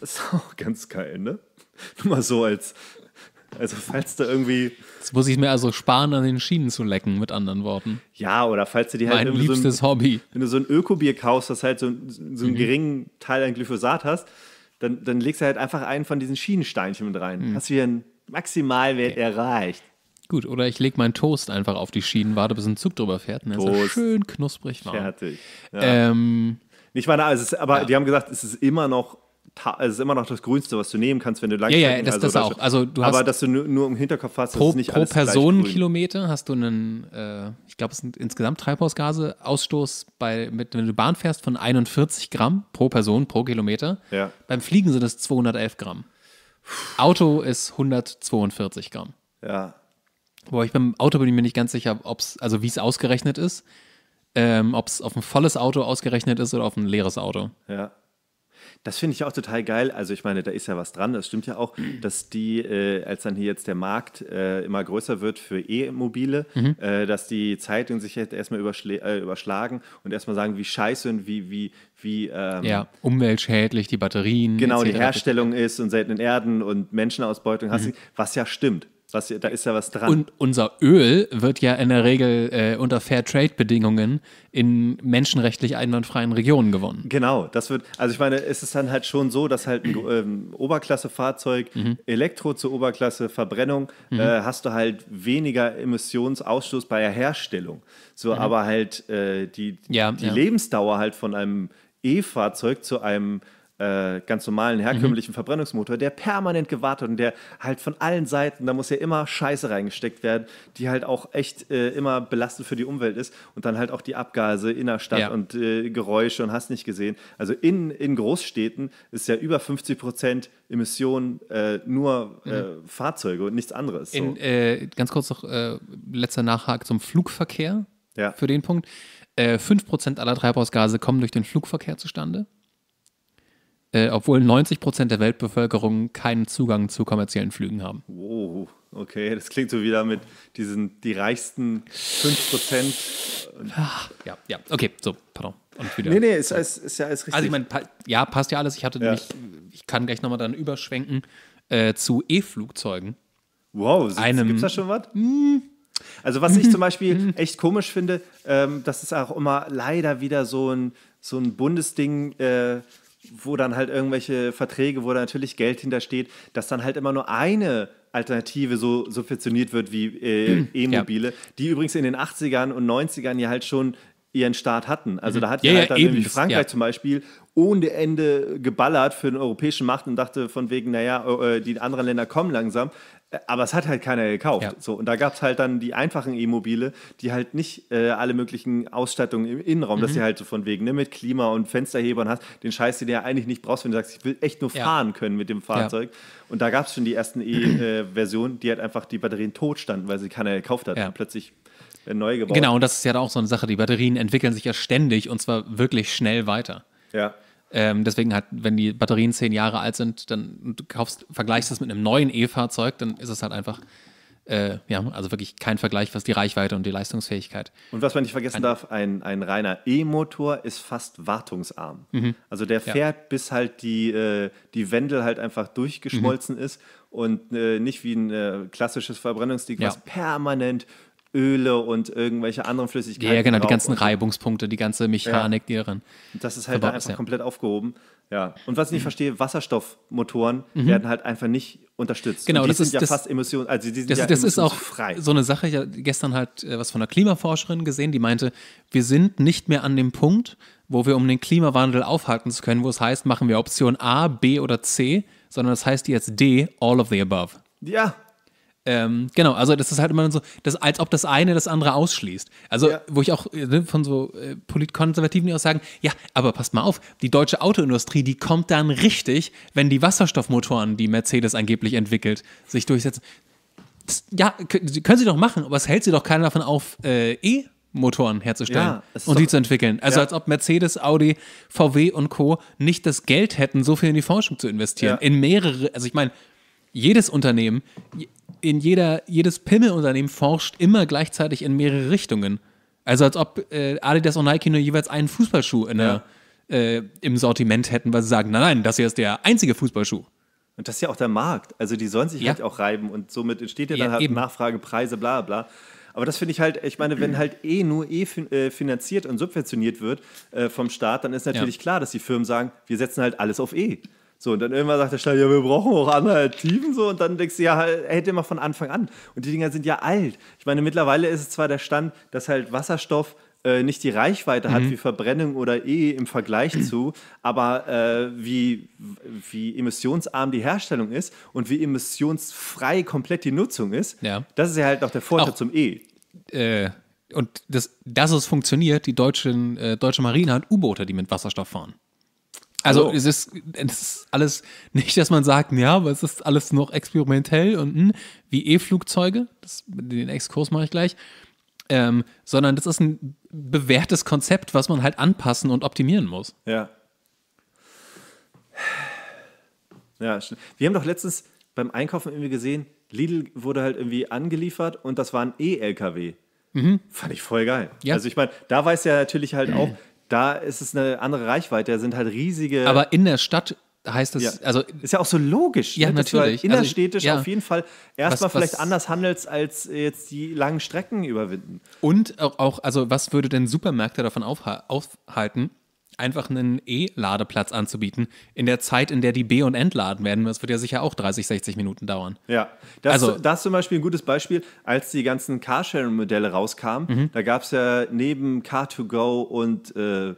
Das ist auch ganz geil, ne? Nur mal so als also falls da irgendwie. Jetzt muss ich mir also sparen, an den Schienen zu lecken, mit anderen Worten. Ja, oder falls du die halt mein liebstes so ein, Hobby. Wenn du so ein Ökobier kaufst, das halt so, so einen mhm. geringen Teil an Glyphosat hast, dann, dann legst du halt einfach einen von diesen Schienensteinchen mit rein. Mhm. Hast du hier einen Maximalwert okay. erreicht. Gut, oder ich lege meinen Toast einfach auf die Schienen, warte, bis ein Zug drüber fährt und ne? dann ist er schön knusprig warm. Fertig. Ja. Ähm, Nicht mal, also aber ja. die haben gesagt, es ist immer noch also es ist immer noch das Grünste, was du nehmen kannst, wenn du lang Ja, ja, das, also, das auch. Also, du aber dass du nur, nur im Hinterkopf hast, pro, dass nicht pro alles Personenkilometer hast du einen, äh, ich glaube, es sind insgesamt Treibhausgase-Ausstoß, bei, mit, wenn du Bahn fährst, von 41 Gramm pro Person pro Kilometer. Ja. Beim Fliegen sind es 211 Gramm. Auto ist 142 Gramm. Ja. Boah, ich beim Auto bin ich mir nicht ganz sicher, ob's, also wie es ausgerechnet ist. Ähm, ob es auf ein volles Auto ausgerechnet ist oder auf ein leeres Auto. Ja. Das finde ich auch total geil. Also ich meine, da ist ja was dran. Das stimmt ja auch, mhm. dass die, äh, als dann hier jetzt der Markt äh, immer größer wird für E-Mobile, mhm. äh, dass die Zeitungen sich jetzt erstmal äh, überschlagen und erstmal sagen, wie scheiße und wie, wie, wie ähm, ja, umweltschädlich die Batterien. Genau, die Herstellung ist und seltenen Erden und Menschenausbeutung, mhm. was ja stimmt. Was, da ist ja was dran. Und unser Öl wird ja in der Regel äh, unter Fair-Trade-Bedingungen in menschenrechtlich einwandfreien Regionen gewonnen. Genau, das wird, also ich meine, es ist dann halt schon so, dass halt ein ähm, Oberklasse-Fahrzeug, mhm. Elektro zur Oberklasse, Verbrennung, mhm. äh, hast du halt weniger Emissionsausstoß bei der Herstellung. So, mhm. aber halt äh, die, ja, die ja. Lebensdauer halt von einem E-Fahrzeug zu einem äh, ganz normalen, herkömmlichen mhm. Verbrennungsmotor, der permanent gewartet und der halt von allen Seiten, da muss ja immer Scheiße reingesteckt werden, die halt auch echt äh, immer belastend für die Umwelt ist und dann halt auch die Abgase in innerstadt ja. und äh, Geräusche und hast nicht gesehen. Also in, in Großstädten ist ja über 50 Prozent Emissionen äh, nur äh, mhm. Fahrzeuge und nichts anderes. So. In, äh, ganz kurz noch letzter Nachhag zum Flugverkehr ja. für den Punkt. Äh, 5% aller Treibhausgase kommen durch den Flugverkehr zustande. Äh, obwohl 90 Prozent der Weltbevölkerung keinen Zugang zu kommerziellen Flügen haben. Wow, okay, das klingt so wieder mit diesen, die reichsten 5 Prozent. Ah, ja, ja, okay, so, pardon. Und wieder. Nee, nee, ist, ist, ist ja alles richtig. Also ich meine, pa ja, passt ja alles. Ich hatte ja. nämlich, ich kann gleich nochmal dann überschwenken äh, zu E-Flugzeugen. Wow, so, einem, gibt's da schon was? Hm. also was ich zum Beispiel echt komisch finde, ähm, das ist auch immer leider wieder so ein, so ein Bundesding, äh, wo dann halt irgendwelche Verträge, wo da natürlich Geld hintersteht, dass dann halt immer nur eine Alternative so subventioniert wird wie äh, E-Mobile, ja. die übrigens in den 80ern und 90ern ja halt schon ihren Start hatten. Also mhm. da hat ja, ja halt dann eben, Frankreich ja. zum Beispiel ohne Ende geballert für den europäischen Markt und dachte von wegen, naja, äh, äh, die anderen Länder kommen langsam. Aber es hat halt keiner gekauft. Ja. So, und da gab es halt dann die einfachen E-Mobile, die halt nicht äh, alle möglichen Ausstattungen im Innenraum, mhm. dass sie halt so von wegen, ne, mit Klima und Fensterhebern hast, den Scheiß, den du ja eigentlich nicht brauchst, wenn du sagst, ich will echt nur ja. fahren können mit dem Fahrzeug. Ja. Und da gab es schon die ersten E-Versionen, äh, die halt einfach die Batterien tot standen, weil sie keiner gekauft hat. Und plötzlich werden äh, neu gebaut. Genau, und das ist ja auch so eine Sache, die Batterien entwickeln sich ja ständig und zwar wirklich schnell weiter. Ja. Ähm, deswegen halt, wenn die Batterien zehn Jahre alt sind, dann und du kaufst, vergleichst das mit einem neuen E-Fahrzeug, dann ist es halt einfach, äh, ja, also wirklich kein Vergleich, was die Reichweite und die Leistungsfähigkeit. Und was man nicht vergessen ein, darf, ein, ein reiner E-Motor ist fast wartungsarm. Mhm. Also der fährt, ja. bis halt die, äh, die Wendel halt einfach durchgeschmolzen mhm. ist und äh, nicht wie ein äh, klassisches Verbrennungsding, ja. was permanent Öle und irgendwelche anderen Flüssigkeiten. Ja, genau, die ganzen Reibungspunkte, die ganze Mechanik, ja. die daran. Das ist halt da einfach ist, ja. komplett aufgehoben. Ja. Und was ich nicht mhm. verstehe, Wasserstoffmotoren mhm. werden halt einfach nicht unterstützt. Genau, das ist ja das, fast Emissionen, also die sind das, ja das ist auch frei. so eine Sache. Ich habe gestern halt äh, was von einer Klimaforscherin gesehen, die meinte, wir sind nicht mehr an dem Punkt, wo wir um den Klimawandel aufhalten zu können, wo es heißt, machen wir Option A, B oder C, sondern das heißt jetzt D, all of the above. Ja, ähm, genau, also das ist halt immer so, das, als ob das eine das andere ausschließt. Also, ja. wo ich auch äh, ne, von so äh, Politkonservativen auch sagen, ja, aber passt mal auf, die deutsche Autoindustrie, die kommt dann richtig, wenn die Wasserstoffmotoren, die Mercedes angeblich entwickelt, sich durchsetzen. Das, ja, können sie doch machen, aber es hält sie doch keiner davon auf, äh, eh Motoren herzustellen ja, und die zu entwickeln. Also ja. als ob Mercedes, Audi, VW und Co. nicht das Geld hätten, so viel in die Forschung zu investieren. Ja. In mehrere, also ich meine, jedes Unternehmen, in jeder, jedes Pimmelunternehmen forscht immer gleichzeitig in mehrere Richtungen. Also als ob äh, Adidas und Nike nur jeweils einen Fußballschuh in der, äh, im Sortiment hätten, weil sie sagen, nein, nein, das hier ist der einzige Fußballschuh. Und das ist ja auch der Markt. Also die sollen sich ja. halt auch reiben und somit entsteht ja dann ja, halt eben. Nachfrage, Preise, bla bla. Aber das finde ich halt, ich meine, wenn halt eh nur eh äh, finanziert und subventioniert wird äh, vom Staat, dann ist natürlich ja. klar, dass die Firmen sagen, wir setzen halt alles auf eh. So, und dann irgendwann sagt der Schneider, ja, wir brauchen auch Alternativen, so, und dann denkst du, ja, halt, hätte immer von Anfang an. Und die Dinger sind ja alt. Ich meine, mittlerweile ist es zwar der Stand, dass halt Wasserstoff äh, nicht die Reichweite mhm. hat wie Verbrennung oder E im Vergleich zu, aber äh, wie, wie emissionsarm die Herstellung ist und wie emissionsfrei komplett die Nutzung ist, ja. das ist ja halt auch der Vorteil auch, zum E. Äh, und das, dass es funktioniert, die deutschen, äh, deutsche Marine hat U-Boote, die mit Wasserstoff fahren. Also, also es, ist, es, ist, alles nicht, dass man sagt, ja, aber es ist alles noch experimentell und mh, hm, wie E-Flugzeuge, den Exkurs mache ich gleich, ähm, sondern das ist ein bewährtes Konzept, was man halt anpassen und optimieren muss. Ja. Ja, stimmt. Wir haben doch letztens beim Einkaufen irgendwie gesehen, Lidl wurde halt irgendwie angeliefert und das war ein E-LKW. Mhm. Fand ich voll geil. Ja. Also ich meine, da weiß ja natürlich halt auch, da ist es eine andere Reichweite, da sind halt riesige. Aber in der Stadt heißt das, ja. also ist ja auch so logisch, ja ne? Halt natürlich, halt innerstädtisch also ja. auf jeden Fall erstmal vielleicht was, anders handelst als jetzt die langen Strecken überwinden. Und auch, also was würde denn Supermärkte davon aufhalten, einfach einen E-Ladeplatz anzubieten, in der Zeit, in der die B- und Entladen werden. Das wird ja sicher auch 30, 60 Minuten dauern. Ja, das, also, das ist zum Beispiel ein gutes Beispiel, als die ganzen Carsharing-Modelle rauskamen, mhm. da gab es ja neben Car2Go und äh, äh,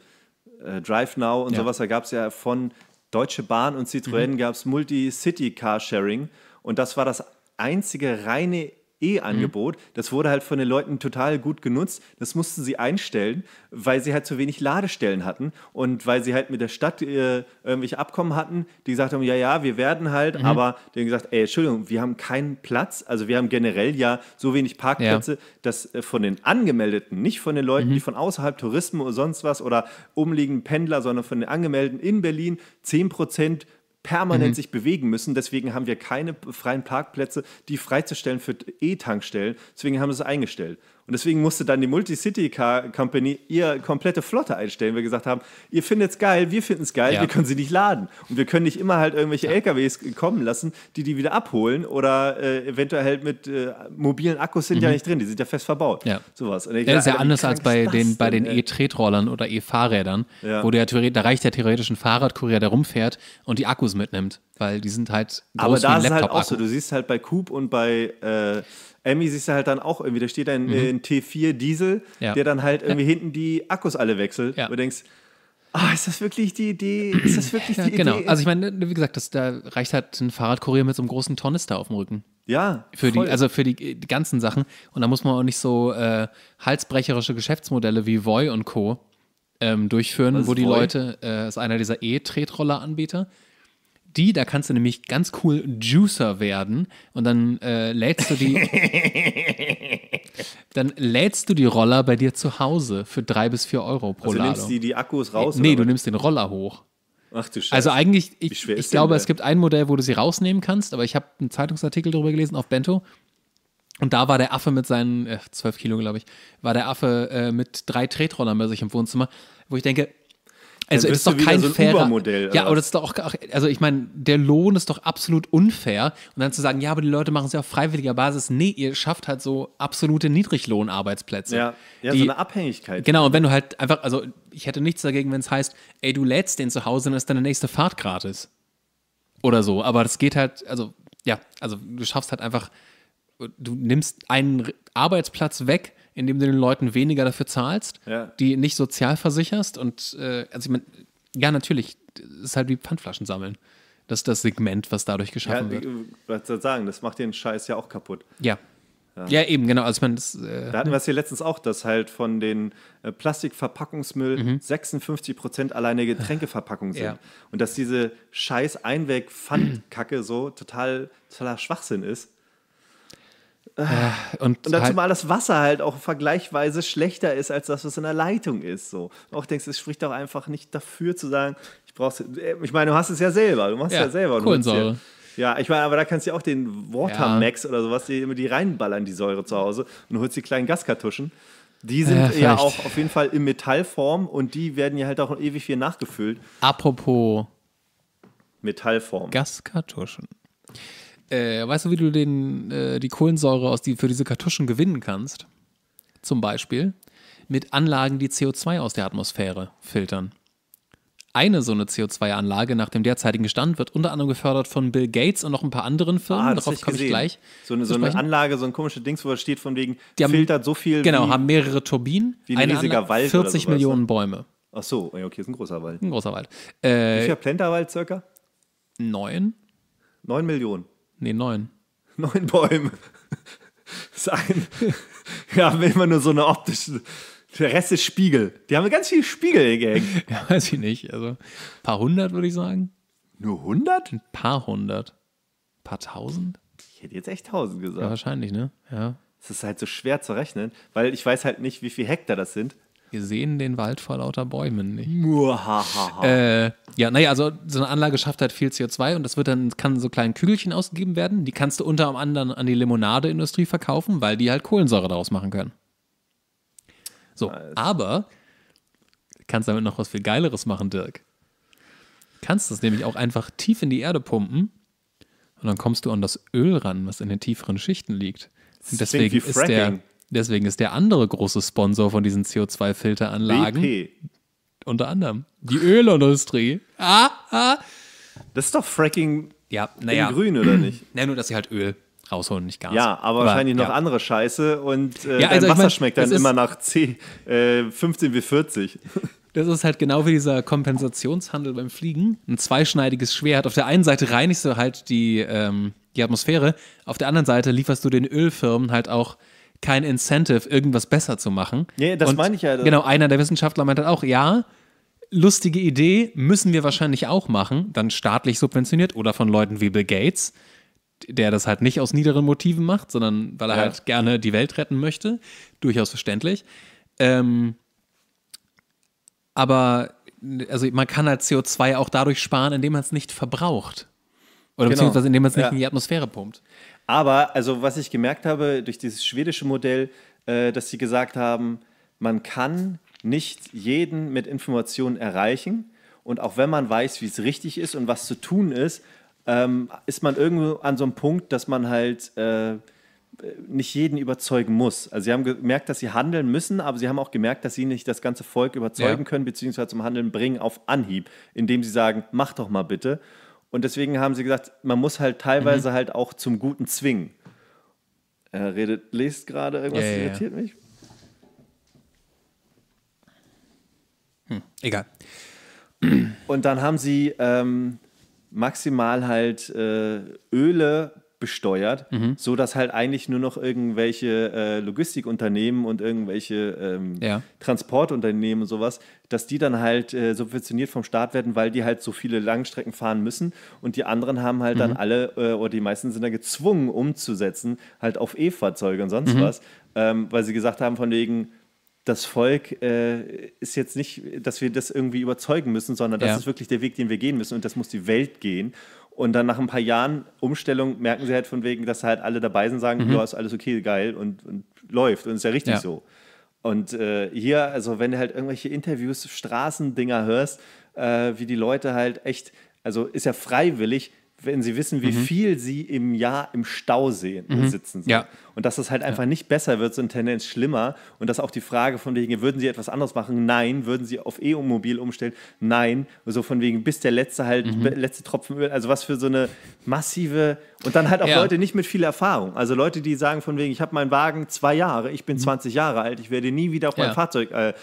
DriveNow und ja. sowas, da gab es ja von Deutsche Bahn und Citroën mhm. gab es Multi-City-Carsharing und das war das einzige reine Mhm. E-Angebot. Mhm. Das wurde halt von den Leuten total gut genutzt. Das mussten sie einstellen, weil sie halt zu wenig Ladestellen hatten und weil sie halt mit der Stadt äh, irgendwelche Abkommen hatten, die gesagt haben, ja, ja, wir werden halt, mhm. aber die haben gesagt, ey, Entschuldigung, wir haben keinen Platz. Also wir haben generell ja so wenig Parkplätze, ja. dass äh, von den Angemeldeten, nicht von den Leuten, mhm. die von außerhalb Touristen oder sonst was oder umliegenden Pendler, sondern von den Angemeldeten in Berlin 10 Prozent permanent mhm. sich bewegen müssen. Deswegen haben wir keine freien Parkplätze, die freizustellen für E-Tankstellen. Deswegen haben sie es eingestellt. Und deswegen musste dann die Multicity Car Company ihre komplette Flotte einstellen, weil wir gesagt haben, ihr findet es geil, wir finden es geil, ja. wir können sie nicht laden. Und wir können nicht immer halt irgendwelche ja. LKWs kommen lassen, die die wieder abholen oder äh, eventuell halt mit äh, mobilen Akkus sind mhm. ja nicht drin, die sind ja fest verbaut. Ja. Sowas. das ist ja anders als bei den, bei den E-Tretrollern oder E-Fahrrädern, ja. wo der, da reicht der theoretisch ein Fahrradkurier, der rumfährt und die Akkus mitnimmt, weil die sind halt groß Aber da ist halt auch so, du siehst halt bei Coop und bei äh, Emmy siehst du halt dann auch irgendwie, da steht mhm. Äh, ein, mhm. ein T4 Diesel, ja. der dann halt irgendwie hinten die Akkus alle wechselt. Ja. Und du denkst, Ah, ist das wirklich die Idee? Ist das wirklich die ja, genau. Idee? Also ich meine, wie gesagt, das, da reicht halt ein Fahrradkurier mit so einem großen Tornister auf dem Rücken. Ja. Für voll. die, also für die, die, ganzen Sachen. Und da muss man auch nicht so äh, halsbrecherische Geschäftsmodelle wie Voy und Co. Ähm, durchführen, wo die Voy? Leute, äh, ist einer dieser E-Tretroller-Anbieter, die, da kannst du nämlich ganz cool Juicer werden und dann äh, lädst du die. dann lädst du die Roller bei dir zu Hause für drei bis vier Euro pro also Ladung. Du nimmst die, die Akkus äh, raus? Nee, du nimmst den Roller hoch. Ach du Scheiße. Also eigentlich, ich, ich glaube, es gibt ein Modell, wo du sie rausnehmen kannst, aber ich habe einen Zeitungsartikel darüber gelesen auf Bento. Und da war der Affe mit seinen, äh, 12 Kilo glaube ich, war der Affe äh, mit drei Tretrollern bei sich im Wohnzimmer, wo ich denke, also ist doch kein so fairer. Modell, ja, aber das ist doch auch, also ich meine, der Lohn ist doch absolut unfair. Und dann zu sagen, ja, aber die Leute machen es ja auf freiwilliger Basis. Nee, ihr schafft halt so absolute Niedriglohnarbeitsplätze. Ja, ja die, so eine Abhängigkeit. Genau, und wenn du halt einfach, also ich hätte nichts dagegen, wenn es heißt, ey, du lädst den zu Hause, dann ist deine nächste Fahrt gratis. Oder so. Aber das geht halt, also ja, also du schaffst halt einfach, du nimmst einen Arbeitsplatz weg indem du den Leuten weniger dafür zahlst, ja. die nicht sozial versicherst und äh, also ich meine, ja, natürlich, es ist halt wie Pfandflaschen sammeln. Das ist das Segment, was dadurch geschaffen ja, wird. Was soll sagen, das macht den Scheiß ja auch kaputt. Ja. Ja, ja eben, genau. Also ich meine, das, äh, da hatten ne? wir es hier letztens auch, dass halt von den äh, Plastikverpackungsmüll mhm. 56 Prozent alleine Getränkeverpackungen sind. Ja. Und dass diese scheiß Einweg-Pfandkacke so total, totaler Schwachsinn ist. Ah. Und, und dazu halt mal das Wasser halt auch vergleichsweise schlechter ist als das, was in der Leitung ist. So. Auch denkst es spricht auch einfach nicht dafür zu sagen, ich brauch's. Äh, ich meine, du hast es ja selber, du machst ja, ja selber. Kohlensäure. Ja, ich meine, aber da kannst du ja auch den Watermax ja. oder sowas, die immer die reinballern, die Säure zu Hause, und holst die kleinen Gaskartuschen. Die sind ja, ja auch auf jeden Fall in Metallform und die werden ja halt auch ewig viel nachgefüllt. Apropos Metallform. Gaskartuschen. Äh, weißt du, wie du den, äh, die Kohlensäure aus die, für diese Kartuschen gewinnen kannst? Zum Beispiel mit Anlagen, die CO2 aus der Atmosphäre filtern. Eine so eine CO2-Anlage nach dem derzeitigen Stand wird unter anderem gefördert von Bill Gates und noch ein paar anderen Firmen. Ah, Darauf komme ich gleich. So eine, so eine Anlage, so ein komisches Ding, wo es steht, von wegen, die haben, filtert so viel. Genau, haben mehrere Turbinen. Wie ein riesiger Anlage, Wald. 40 sowas, ne? Millionen Bäume. Ach so, okay, ist ein großer Wald. Ein großer Wald. Äh, Wie viel Plenterwald circa? Neun. Neun Millionen. Nee, neun. Neun Bäume. Das ist ein. Wir haben immer nur so eine optische. Der Rest ist Spiegel. Die haben ganz viele Spiegel, Gang. ja, weiß ich nicht. Also ein paar hundert, würde ich sagen. Nur hundert? Ein paar hundert. Ein paar tausend? Ich hätte jetzt echt tausend gesagt. Ja, wahrscheinlich, ne? Ja. Es ist halt so schwer zu rechnen, weil ich weiß halt nicht, wie viele Hektar das sind. Wir sehen den Wald vor lauter Bäumen nicht. äh, ja, naja, also so eine Anlage schafft halt viel CO2 und das wird dann, kann so kleinen Kügelchen ausgegeben werden. Die kannst du unter anderem an die Limonadeindustrie verkaufen, weil die halt Kohlensäure daraus machen können. So, nice. aber kannst damit noch was viel Geileres machen, Dirk. Kannst das nämlich auch einfach tief in die Erde pumpen und dann kommst du an das Öl ran, was in den tieferen Schichten liegt. Das deswegen ist der Deswegen ist der andere große Sponsor von diesen CO2-Filteranlagen. BP. Unter anderem die Ölindustrie. Ah, ah. Das ist doch Fracking ja, naja. in Grün, oder nicht? Na, nur, dass sie halt Öl rausholen, nicht Gas. Ja, aber, aber wahrscheinlich noch ja. andere Scheiße und äh, ja, also dein Wasser ich mein, schmeckt dann immer nach C, äh, 15 wie 40. Das ist halt genau wie dieser Kompensationshandel beim Fliegen. Ein zweischneidiges Schwert. Auf der einen Seite reinigst du halt die, ähm, die Atmosphäre, auf der anderen Seite lieferst du den Ölfirmen halt auch kein Incentive, irgendwas besser zu machen. Ja, das und meine ich ja. Halt. Genau, einer der Wissenschaftler meint dann auch, ja, lustige Idee, müssen wir wahrscheinlich auch machen, dann staatlich subventioniert oder von Leuten wie Bill Gates, der das halt nicht aus niederen Motiven macht, sondern weil er ja. halt gerne die Welt retten möchte. Durchaus verständlich. Ähm, aber also man kann halt CO2 auch dadurch sparen, indem man es nicht verbraucht. Oder genau. beziehungsweise indem man es nicht ja. in die Atmosphäre pumpt. Aber also was ich gemerkt habe durch dieses schwedische Modell, äh, dass sie gesagt haben, man kann nicht jeden mit Informationen erreichen. Und auch wenn man weiß, wie es richtig ist und was zu tun ist, ähm, ist man irgendwo an so einem Punkt, dass man halt äh, nicht jeden überzeugen muss. Also sie haben gemerkt, dass sie handeln müssen, aber sie haben auch gemerkt, dass sie nicht das ganze Volk überzeugen ja. können, beziehungsweise zum Handeln bringen auf Anhieb, indem sie sagen, mach doch mal bitte. Und deswegen haben sie gesagt, man muss halt teilweise mhm. halt auch zum Guten zwingen. Er redet, lest gerade irgendwas, ja, ja, irritiert mich. Hm, egal. Und dann haben sie ähm, maximal halt äh, Öle besteuert, mhm. so dass halt eigentlich nur noch irgendwelche äh, Logistikunternehmen und irgendwelche ähm, ja. Transportunternehmen und sowas, dass die dann halt äh, subventioniert vom Staat werden, weil die halt so viele Langstrecken fahren müssen und die anderen haben halt mhm. dann alle äh, oder die meisten sind dann gezwungen umzusetzen halt auf E-Fahrzeuge und sonst mhm. was, ähm, weil sie gesagt haben von wegen das Volk äh, ist jetzt nicht, dass wir das irgendwie überzeugen müssen, sondern das ja. ist wirklich der Weg, den wir gehen müssen und das muss die Welt gehen. Und dann nach ein paar Jahren Umstellung merken sie halt von wegen, dass halt alle dabei sind, und sagen, mhm. ja, ist alles okay, geil und, und läuft. Und ist ja richtig ja. so. Und äh, hier, also wenn du halt irgendwelche Interviews, Straßendinger hörst, äh, wie die Leute halt echt, also ist ja freiwillig, wenn sie wissen, wie mhm. viel sie im Jahr im Stau sehen, mhm. sitzen. Sind. Ja und dass es halt einfach ja. nicht besser wird, sondern Tendenz schlimmer und dass auch die Frage von wegen, würden sie etwas anderes machen? Nein. Würden sie auf E-Mobil umstellen? Nein. So also von wegen, bis der letzte halt, mhm. letzte Tropfen Öl, also was für so eine massive und dann halt auch ja. Leute nicht mit viel Erfahrung. Also Leute, die sagen von wegen, ich habe meinen Wagen zwei Jahre, ich bin mhm. 20 Jahre alt, ich werde nie wieder auf mein Fahrzeug, äh, äh,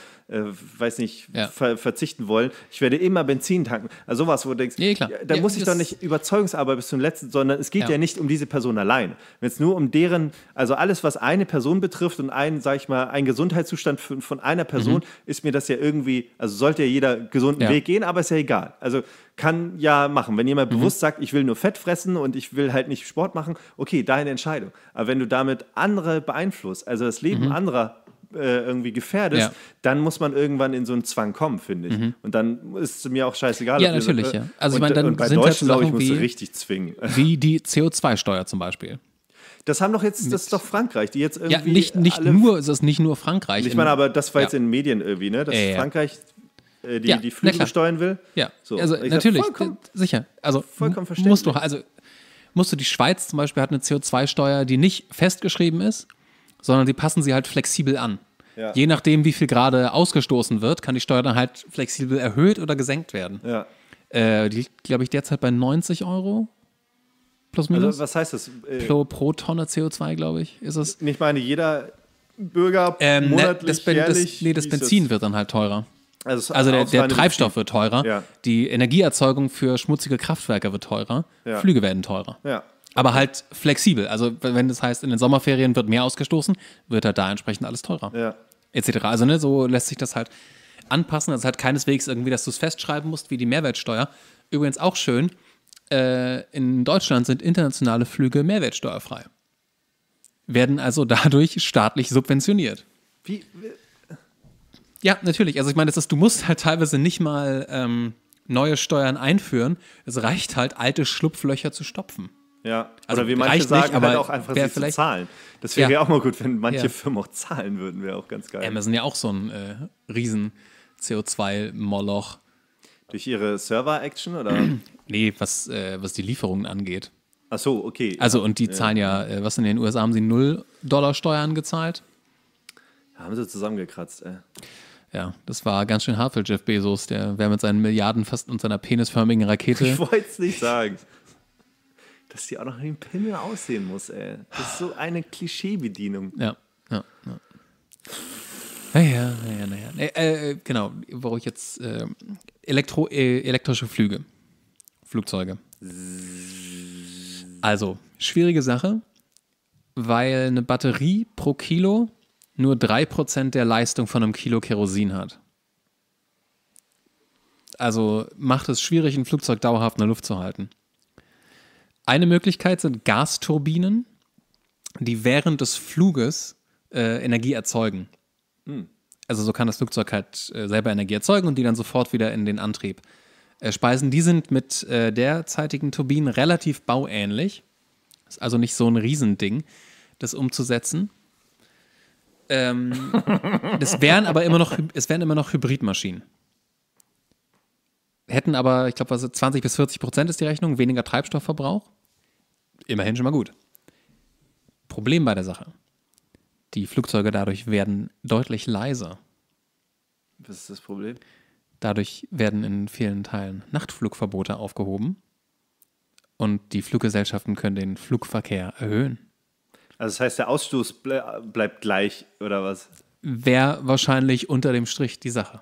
weiß nicht, ja. ver verzichten wollen. Ich werde immer Benzin tanken. Also sowas, wo du denkst, nee, da muss ich doch nicht Überzeugungsarbeit bis zum letzten, sondern es geht ja, nicht um diese Person allein. Wenn es nur um deren, also also alles, was eine Person betrifft und ein, sag ich mal, ein Gesundheitszustand von, von einer mhm. Person, mhm. ist mir das ja irgendwie, also sollte ja jeder gesunden ja. Weg gehen, aber ist ja egal. Also kann ja machen. Wenn jemand mhm. bewusst sagt, ich will nur Fett fressen und ich will halt nicht Sport machen, okay, deine Entscheidung. Aber wenn du damit andere beeinflusst, also das Leben mhm. anderer äh, irgendwie gefährdest, ja. dann muss man irgendwann in so einen Zwang kommen, finde ich. Mhm. Und dann ist es mir auch scheißegal. Ja, natürlich, so, äh, ja. Also und, ich meine, dann und bei sind Deutschen, halt glaube ich, musst du richtig zwingen. Wie die CO2-Steuer zum Beispiel. Das haben doch jetzt, das ist doch Frankreich, die jetzt irgendwie. Ja, nicht, nicht nur, es ist nicht nur Frankreich. Ich meine, aber das war jetzt ja. in den Medien irgendwie, ne? Dass äh, Frankreich äh, die, ja, die Flüge steuern will. Ja, so. also natürlich, sag, sicher. Also vollkommen verständlich. Musst du, also musst du die Schweiz zum Beispiel hat eine CO2-Steuer, die nicht festgeschrieben ist, sondern die passen sie halt flexibel an. Ja. Je nachdem, wie viel gerade ausgestoßen wird, kann die Steuer dann halt flexibel erhöht oder gesenkt werden. Ja. Äh, die liegt, glaube ich, derzeit bei 90 Euro Plus also, minus? Also was heißt das? Äh, pro, pro, Tonne CO2, glaube ich, ist es. Ich meine, jeder Bürger ähm, ne, monatlich, das, jährlich, das, nee, das Benzin das? wird dann halt teurer. Also, also der, der Treibstoff wird teurer, ja. die Energieerzeugung für schmutzige Kraftwerke wird teurer, ja. Flüge werden teurer. Ja. Aber halt flexibel. Also wenn das heißt, in den Sommerferien wird mehr ausgestoßen, wird halt da entsprechend alles teurer. Ja. Etc. Also ne, so lässt sich das halt anpassen. Also halt keineswegs irgendwie, dass du es festschreiben musst, wie die Mehrwertsteuer. Übrigens auch schön, äh, in Deutschland sind internationale Flüge mehrwertsteuerfrei. Werden also dadurch staatlich subventioniert. Wie? Äh, ja, natürlich. Also ich meine, das ist, du musst halt teilweise nicht mal ähm, neue Steuern einführen. Es reicht halt, alte Schlupflöcher zu stopfen. Ja, also wie manche sagen, nicht, aber halt auch einfach sie zu zahlen. Das wäre ja. auch mal gut, wenn manche ja. Firmen auch zahlen würden, wäre auch ganz geil. Amazon ja auch so ein äh, riesen CO2-Moloch. Durch ihre Server-Action oder? nee, was, äh, was die Lieferungen angeht. Ach so, okay. Also und die zahlen ja, ja äh, was in den USA haben sie 0 Dollar Steuern gezahlt? Ja, haben sie zusammengekratzt, ey. Ja, das war ganz schön hart für Jeff Bezos, der wäre mit seinen Milliarden fast und seiner penisförmigen Rakete. Ich wollte es nicht sagen. Dass die auch noch im Pimmel aussehen muss, ey. Das ist so eine Klischeebedienung. Ja, ja, ja. Naja, naja, naja. äh, genau, wo ich jetzt äh, Elektro, äh, elektrische Flüge. Flugzeuge. Also, schwierige Sache, weil eine Batterie pro Kilo nur 3% der Leistung von einem Kilo Kerosin hat. Also macht es schwierig, ein Flugzeug dauerhaft in der Luft zu halten. Eine Möglichkeit sind Gasturbinen, die während des Fluges äh, Energie erzeugen. Hm. Also so kann das Flugzeug halt äh, selber Energie erzeugen und die dann sofort wieder in den Antrieb äh, speisen. Die sind mit äh, derzeitigen Turbinen relativ bauähnlich. Ist also nicht so ein Riesending, das umzusetzen. Ähm, das wären aber immer noch, es wären immer noch Hybridmaschinen. Hätten aber, ich glaube, 20 bis 40 Prozent ist die Rechnung, weniger Treibstoffverbrauch. Immerhin schon mal gut. Problem bei der Sache. Die Flugzeuge dadurch werden deutlich leiser. Was ist das Problem? Dadurch werden in vielen Teilen Nachtflugverbote aufgehoben und die Fluggesellschaften können den Flugverkehr erhöhen. Also das heißt, der Ausstoß ble bleibt gleich oder was? Wäre wahrscheinlich unter dem Strich die Sache.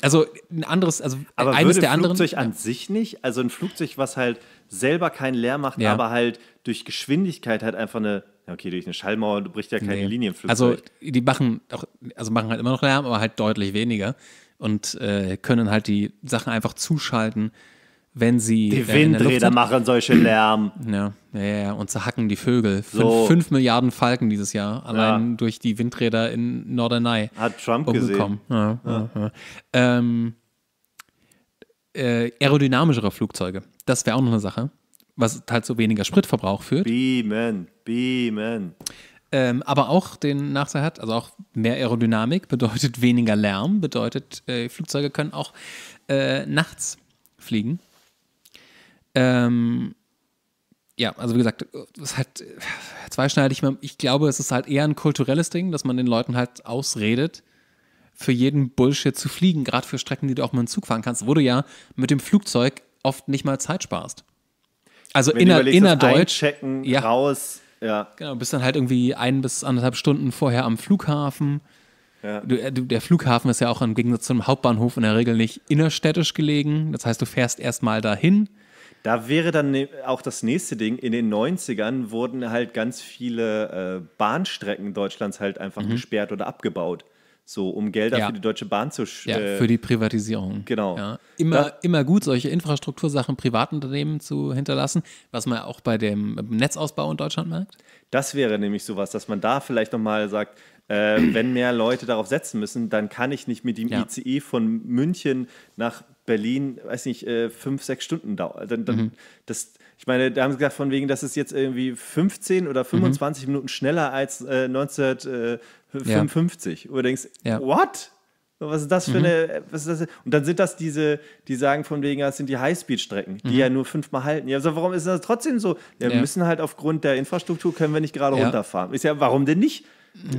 Also ein anderes, also aber eines würde der ein Flugzeug an ja. sich nicht, also ein Flugzeug, was halt selber keinen Leer macht, ja. aber halt durch Geschwindigkeit halt einfach eine okay, durch eine Schallmauer bricht ja keine nee. Linienflüssigkeit. Also die machen auch, also machen halt immer noch Lärm, aber halt deutlich weniger und äh, können halt die Sachen einfach zuschalten, wenn sie. Die äh, Windräder machen solche Lärm. Ja, ja, ja, und zerhacken die Vögel. Fünf, so. fünf Milliarden Falken dieses Jahr, allein ja. durch die Windräder in Norderney. Hat Trump umgekommen. gesehen. Ja, ja. Ähm, äh, aerodynamischere Flugzeuge, das wäre auch noch eine Sache was halt zu weniger Spritverbrauch führt. Beamen, beamen. Ähm, aber auch den Nachteil hat, also auch mehr Aerodynamik bedeutet weniger Lärm, bedeutet äh, Flugzeuge können auch äh, nachts fliegen. Ähm, ja, also wie gesagt, äh, es ist halt äh, zweischneidig. Ich glaube, es ist halt eher ein kulturelles Ding, dass man den Leuten halt ausredet, für jeden Bullshit zu fliegen, gerade für Strecken, die du auch mit dem Zug fahren kannst, wo du ja mit dem Flugzeug oft nicht mal Zeit sparst. Also inner, innerdeutsch. Einchecken, ja. raus. Ja. Genau, bist dann halt irgendwie ein bis anderthalb Stunden vorher am Flughafen. Ja. Äh, du, der Flughafen ist ja auch im Gegensatz zum Hauptbahnhof in der Regel nicht innerstädtisch gelegen. Das heißt, du fährst erstmal dahin. Da wäre dann ne, auch das nächste Ding. In den 90ern wurden halt ganz viele äh, Bahnstrecken Deutschlands halt einfach mhm. gesperrt oder abgebaut so um Gelder ja. für die Deutsche Bahn zu ja, äh, für die Privatisierung. Genau. Ja. Immer, da immer gut, solche Infrastruktursachen Privatunternehmen zu hinterlassen, was man auch bei dem Netzausbau in Deutschland merkt. Das wäre nämlich sowas, dass man da vielleicht nochmal sagt, äh, wenn mehr Leute darauf setzen müssen, dann kann ich nicht mit dem ja. ICE von München nach Berlin, weiß nicht, äh, fünf, sechs Stunden dauern. Dann, dann, mhm. das, ich meine, da haben sie gesagt, von wegen, das ist jetzt irgendwie 15 oder 25 mhm. Minuten schneller als äh, 1955. Äh, ja. Wo du denkst, ja. what? Was ist das für mhm. eine. Äh, was ist das? Und dann sind das diese, die sagen von wegen, das sind die Highspeed-Strecken, die mhm. ja nur fünfmal halten. Ja, also warum ist das trotzdem so? Ja, wir müssen halt aufgrund der Infrastruktur können wir nicht gerade ja. runterfahren. Ist ja, warum denn nicht?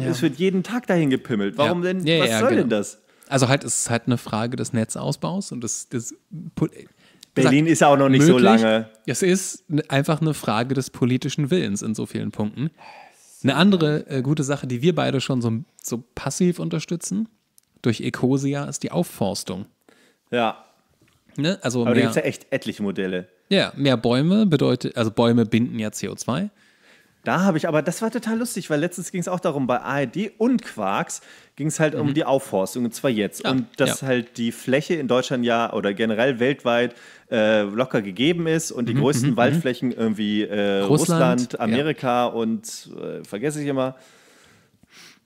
Es wird jeden Tag dahin gepimmelt. Warum denn? was soll genau. denn das? Also halt, es ist halt eine Frage des Netzausbaus und des, des Berlin ist auch noch nicht möglich. so lange. Es ist ne, einfach eine Frage des politischen Willens in so vielen Punkten. Eine andere äh, gute Sache, die wir beide schon so, so passiv unterstützen, durch Ecosia, ist die Aufforstung. Ja. Ne? Also Aber mehr, da gibt es ja echt etliche Modelle. Ja, mehr Bäume bedeutet, also Bäume binden ja CO2. Da habe ich, aber das war total lustig, weil letztens ging es auch darum, bei ARD und Quarks ging es halt mhm. um die Aufforstung, und zwar jetzt. Ja, und dass ja. halt die Fläche in Deutschland ja oder generell weltweit äh, locker gegeben ist und die mhm, größten mhm, mhm. Waldflächen irgendwie äh, Russland, Russland, Amerika ja. und äh, vergesse ich immer.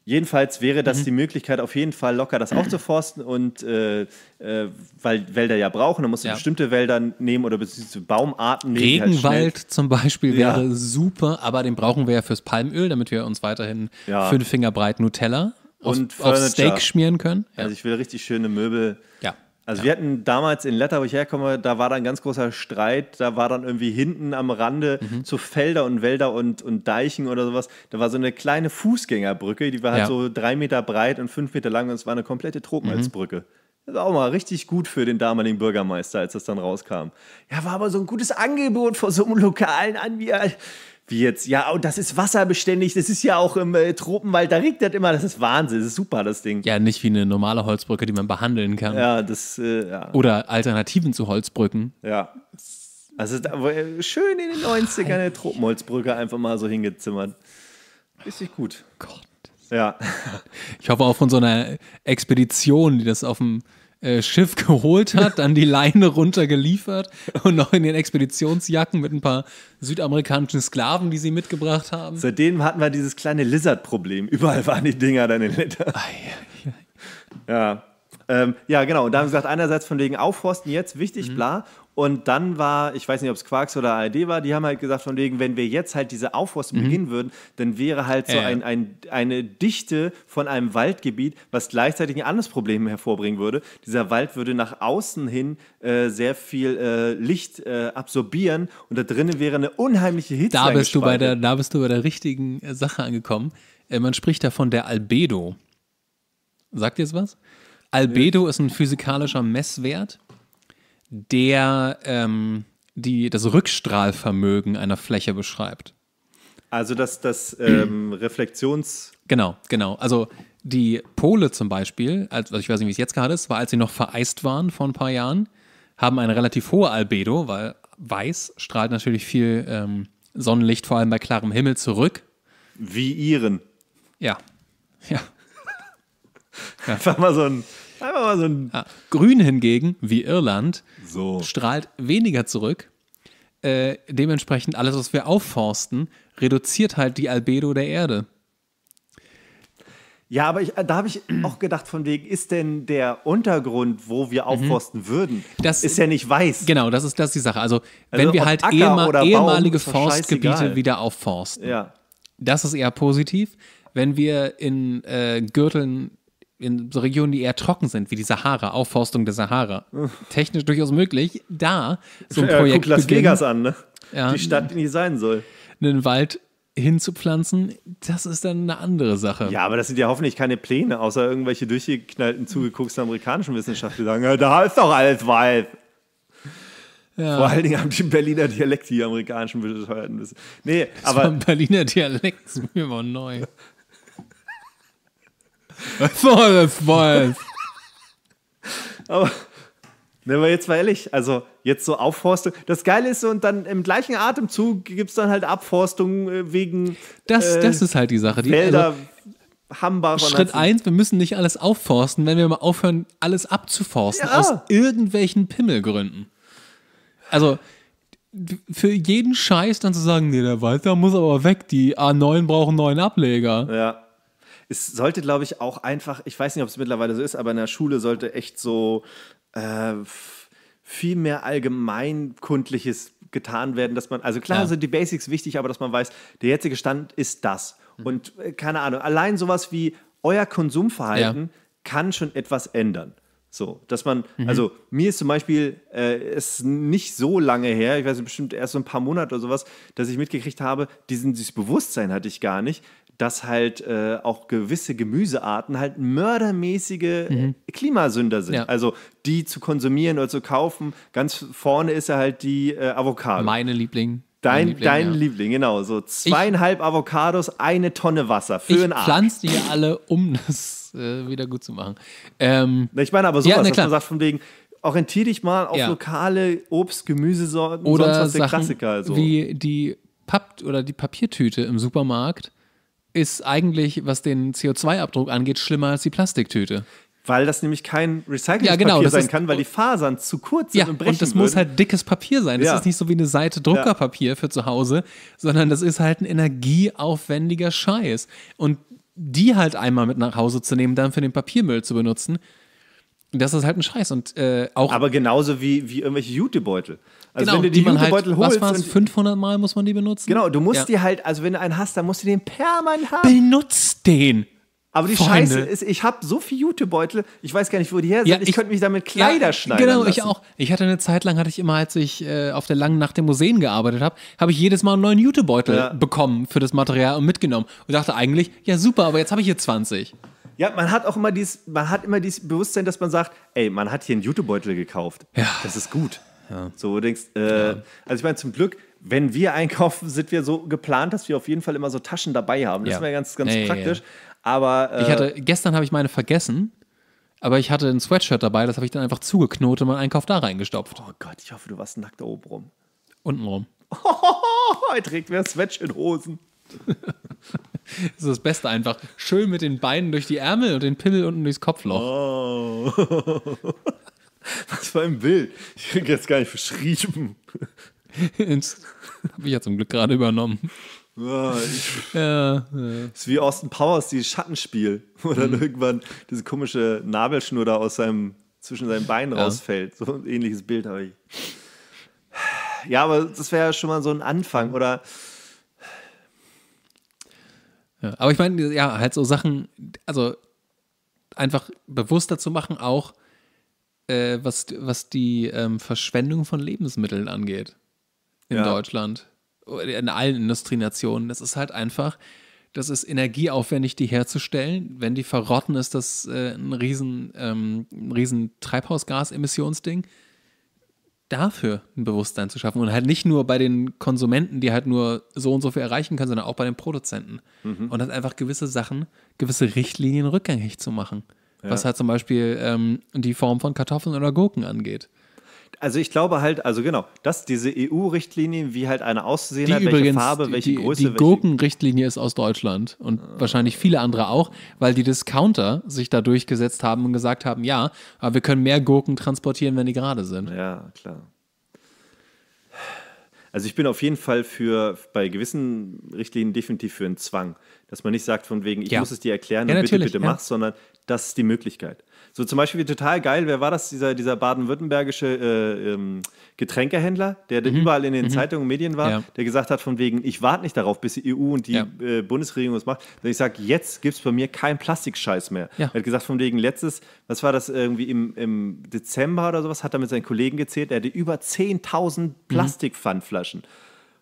Jedenfalls wäre das mhm. die Möglichkeit, auf jeden Fall locker das aufzuforsten und äh, äh, weil Wälder ja brauchen, dann musst du ja. bestimmte Wälder nehmen oder bestimmte Baumarten nehmen. Halt Regenwald halt zum Beispiel wäre ja. super, aber den brauchen wir ja fürs Palmöl, damit wir uns weiterhin ja. fünf Finger breit Nutella und auf, auf Steak schmieren können. Also ich will richtig schöne Möbel. Ja. Also ja. wir hatten damals in Letter, wo ich herkomme, da war dann ein ganz großer Streit, da war dann irgendwie hinten am Rande mhm. zu Felder und Wälder und, und Deichen oder sowas, da war so eine kleine Fußgängerbrücke, die war halt ja. so drei Meter breit und fünf Meter lang und es war eine komplette Tropenholzbrücke. Mhm. Das war auch mal richtig gut für den damaligen Bürgermeister, als das dann rauskam. Ja, war aber so ein gutes Angebot vor so einem lokalen Anbieter. Wie jetzt, ja, und das ist wasserbeständig, das ist ja auch im äh, Tropenwald, da regnet das immer, das ist Wahnsinn, das ist super, das Ding. Ja, nicht wie eine normale Holzbrücke, die man behandeln kann. Ja, das, äh, ja. Oder Alternativen zu Holzbrücken. Ja. Also da, äh, schön in den 90ern eine Tropenholzbrücke einfach mal so hingezimmert. Richtig gut. Gott. Ja. Ich hoffe auch von so einer Expedition, die das auf dem äh, Schiff geholt hat, dann die Leine runtergeliefert und noch in den Expeditionsjacken mit ein paar südamerikanischen Sklaven, die sie mitgebracht haben. Seitdem hatten wir dieses kleine Lizard-Problem. Überall waren die Dinger dann in Lettern. Ja. Ähm, ja, genau. Und da haben sie gesagt, einerseits von wegen Aufforsten jetzt, wichtig, mhm. bla. Und dann war, ich weiß nicht, ob es Quarks oder ARD war, die haben halt gesagt, von wegen, wenn wir jetzt halt diese Aufforstung mhm. beginnen würden, dann wäre halt so äh. ein, ein, eine Dichte von einem Waldgebiet, was gleichzeitig ein anderes Problem hervorbringen würde. Dieser Wald würde nach außen hin äh, sehr viel äh, Licht äh, absorbieren und da drinnen wäre eine unheimliche Hitze. Da bist, du bei der, da bist du bei der richtigen äh, Sache angekommen. Äh, man spricht davon der Albedo. Sagt ihr jetzt was? Albedo ist ein physikalischer Messwert der ähm, die, das Rückstrahlvermögen einer Fläche beschreibt. Also das, das ähm, Reflexions. Genau, genau. Also die Pole zum Beispiel, also ich weiß nicht, wie es jetzt gerade ist, war, als sie noch vereist waren vor ein paar Jahren, haben eine relativ hohe Albedo, weil weiß strahlt natürlich viel ähm, Sonnenlicht, vor allem bei klarem Himmel, zurück. Wie ihren. Ja. Ja. ja. Einfach mal so ein so ja. Grün hingegen, wie Irland, so. strahlt weniger zurück. Äh, dementsprechend alles, was wir aufforsten, reduziert halt die Albedo der Erde. Ja, aber ich, äh, da habe ich auch gedacht, von wegen, ist denn der Untergrund, wo wir mhm. aufforsten mhm. würden, das, ist ja nicht weiß. Genau, das ist, das ist die Sache. Also, also wenn wir halt ehema ehemalige Baum, Forstgebiete wieder aufforsten, ja. das ist eher positiv. Wenn wir in äh, Gürteln in so Regionen, die eher trocken sind, wie die Sahara, Aufforstung der Sahara, technisch durchaus möglich, da so ein ja, guck Las Vegas an, ne? Ja, die Stadt, die nicht sein soll. Einen Wald hinzupflanzen, das ist dann eine andere Sache. Ja, aber das sind ja hoffentlich keine Pläne, außer irgendwelche durchgeknallten, zugeguckten amerikanischen Wissenschaftler, die sagen, da ist doch alles Wald. Ja. Vor allen Dingen haben die Berliner Dialekt die amerikanischen Bescheuerten. Nee, das aber. War Berliner Dialekt ist mir mal neu. Was soll das was? Aber, wenn wir jetzt mal ehrlich, also jetzt so Aufforstung. Das Geile ist so, und dann im gleichen Atemzug gibt es dann halt Abforstung äh, wegen. Das, äh, das ist halt die Sache. Die, Wälder, also, Hambach Schritt 1, wir müssen nicht alles aufforsten, wenn wir mal aufhören, alles abzuforsten, ja. aus irgendwelchen Pimmelgründen. Also für jeden Scheiß dann zu sagen, nee, der Walter muss aber weg, die A9 brauchen neuen Ableger. Ja es sollte, glaube ich, auch einfach, ich weiß nicht, ob es mittlerweile so ist, aber in der Schule sollte echt so äh, viel mehr allgemeinkundliches getan werden, dass man, also klar ja. sind die Basics wichtig, aber dass man weiß, der jetzige Stand ist das. Mhm. Und äh, keine Ahnung, allein sowas wie euer Konsumverhalten ja. kann schon etwas ändern. So, dass man, mhm. also mir ist zum Beispiel äh, es äh, nicht so lange her, ich weiß bestimmt erst so ein paar Monate oder sowas, dass ich mitgekriegt habe, diesen, dieses Bewusstsein hatte ich gar nicht, dass halt äh, auch gewisse Gemüsearten halt mördermäßige mhm. Äh, Klimasünder sind. Ja. Also die zu konsumieren oder zu kaufen, ganz vorne ist ja halt die äh, Avocado. Meine Liebling. Dein, Liebling, dein ja. Liebling, genau. So zweieinhalb ich, Avocados, eine Tonne Wasser für ich einen Arzt. pflanze die alle, um das äh, wieder gut zu machen. Ähm, ich meine aber sowas, ja, ne, dass man sagt von wegen, orientiere dich mal auf ja. lokale Obst-, Gemüsesorten, oder sonst was der Sachen Klassiker. So. Wie die Papp oder die Papiertüte im Supermarkt ist eigentlich, was den CO2-Abdruck angeht, schlimmer als die Plastiktüte. Weil das nämlich kein Recyclingpapier ja, genau, sein kann, weil die Fasern zu kurz sind ja, und brechen. Und das würden. muss halt dickes Papier sein. Das ja. ist nicht so wie eine Seite Druckerpapier für zu Hause, sondern das ist halt ein energieaufwendiger Scheiß. Und die halt einmal mit nach Hause zu nehmen, dann für den Papiermüll zu benutzen, das ist halt ein Scheiß. Und, äh, auch Aber genauso wie, wie irgendwelche Jutebeutel. Also genau, wenn du die, die halt, Jutebeutel halt, holst. Was 500 Mal muss man die benutzen? Genau, du musst ja. die halt, also wenn du einen hast, dann musst du den permanent haben. Benutz den! Aber die Freunde. Scheiße ist, ich habe so viele Jutebeutel, ich weiß gar nicht, wo die her sind. Ja, ich, ich könnte mich damit Kleider ja, schneiden. Genau, lassen. ich auch. Ich hatte eine Zeit lang, hatte ich immer, als ich äh, auf der langen Nacht in Museen gearbeitet habe, habe ich jedes Mal einen neuen Jutebeutel ja. bekommen für das Material und mitgenommen. Und dachte eigentlich, ja super, aber jetzt habe ich hier 20. Ja, man hat auch immer dieses, man hat immer dieses Bewusstsein, dass man sagt, ey, man hat hier einen Jutebeutel gekauft. Ja. Das ist gut. Ja. So, du denkst, äh, ja. also ich meine, zum Glück, wenn wir einkaufen, sind wir so geplant, dass wir auf jeden Fall immer so Taschen dabei haben. Das ja. mir ganz, ganz nee, praktisch. Aber äh, ich hatte, äh, gestern habe ich meine vergessen, aber ich hatte ein Sweatshirt dabei, das habe ich dann einfach zugeknotet und meinen Einkauf da reingestopft. Oh Gott, ich hoffe, du warst nackt da oben rum. Unten rum. er trägt mehr Sweatshirthosen. Das ist das Beste einfach. Schön mit den Beinen durch die Ärmel und den Pimmel unten durchs Kopfloch. Oh. Was war ein Bild? Ich krieg jetzt gar nicht verschrieben. Das habe ich ja zum Glück gerade übernommen. Oh, ja, ja. Ist wie Austin Powers, dieses Schattenspiel, wo mhm. dann irgendwann diese komische Nabelschnur da aus seinem, zwischen seinen Beinen ja. rausfällt. So ein ähnliches Bild habe ich. Ja, aber das wäre ja schon mal so ein Anfang. Oder ja, aber ich meine, ja, halt so Sachen, also einfach bewusster zu machen, auch äh, was, was die ähm, Verschwendung von Lebensmitteln angeht in ja. Deutschland, in allen Industrienationen. Das ist halt einfach, das ist energieaufwendig, die herzustellen. Wenn die verrotten, ist das äh, ein riesen, ähm, riesen Treibhausgasemissionsding. emissionsding dafür ein Bewusstsein zu schaffen und halt nicht nur bei den Konsumenten, die halt nur so und so viel erreichen können, sondern auch bei den Produzenten. Mhm. Und halt einfach gewisse Sachen, gewisse Richtlinien rückgängig zu machen. Ja. Was halt zum Beispiel ähm, die Form von Kartoffeln oder Gurken angeht also ich glaube halt, also genau, dass diese EU-Richtlinien, wie halt eine auszusehen die hat, welche übrigens, Farbe, welche die, Größe. Die Gurkenrichtlinie ist aus Deutschland und äh. wahrscheinlich viele andere auch, weil die Discounter sich da durchgesetzt haben und gesagt haben, ja, aber wir können mehr Gurken transportieren, wenn die gerade sind. Ja, klar. Also ich bin auf jeden Fall für bei gewissen Richtlinien definitiv für einen Zwang, dass man nicht sagt von wegen, ich ja. muss es dir erklären ja, und bitte, bitte ja. mach, sondern das ist die Möglichkeit. So zum Beispiel total geil, wer war das? Dieser, dieser baden-württembergische äh, ähm, Getränkehändler, der mhm. überall in den mhm. Zeitungen und Medien war, ja. der gesagt hat, von wegen, ich warte nicht darauf, bis die EU und die ja. äh, Bundesregierung das macht. Und ich sage, jetzt gibt es bei mir keinen Plastikscheiß mehr. Ja. Er hat gesagt, von wegen letztes, was war das irgendwie im, im Dezember oder sowas, hat er mit seinen Kollegen gezählt, er hatte über 10.000 mhm. Plastikpfandflaschen. Mhm.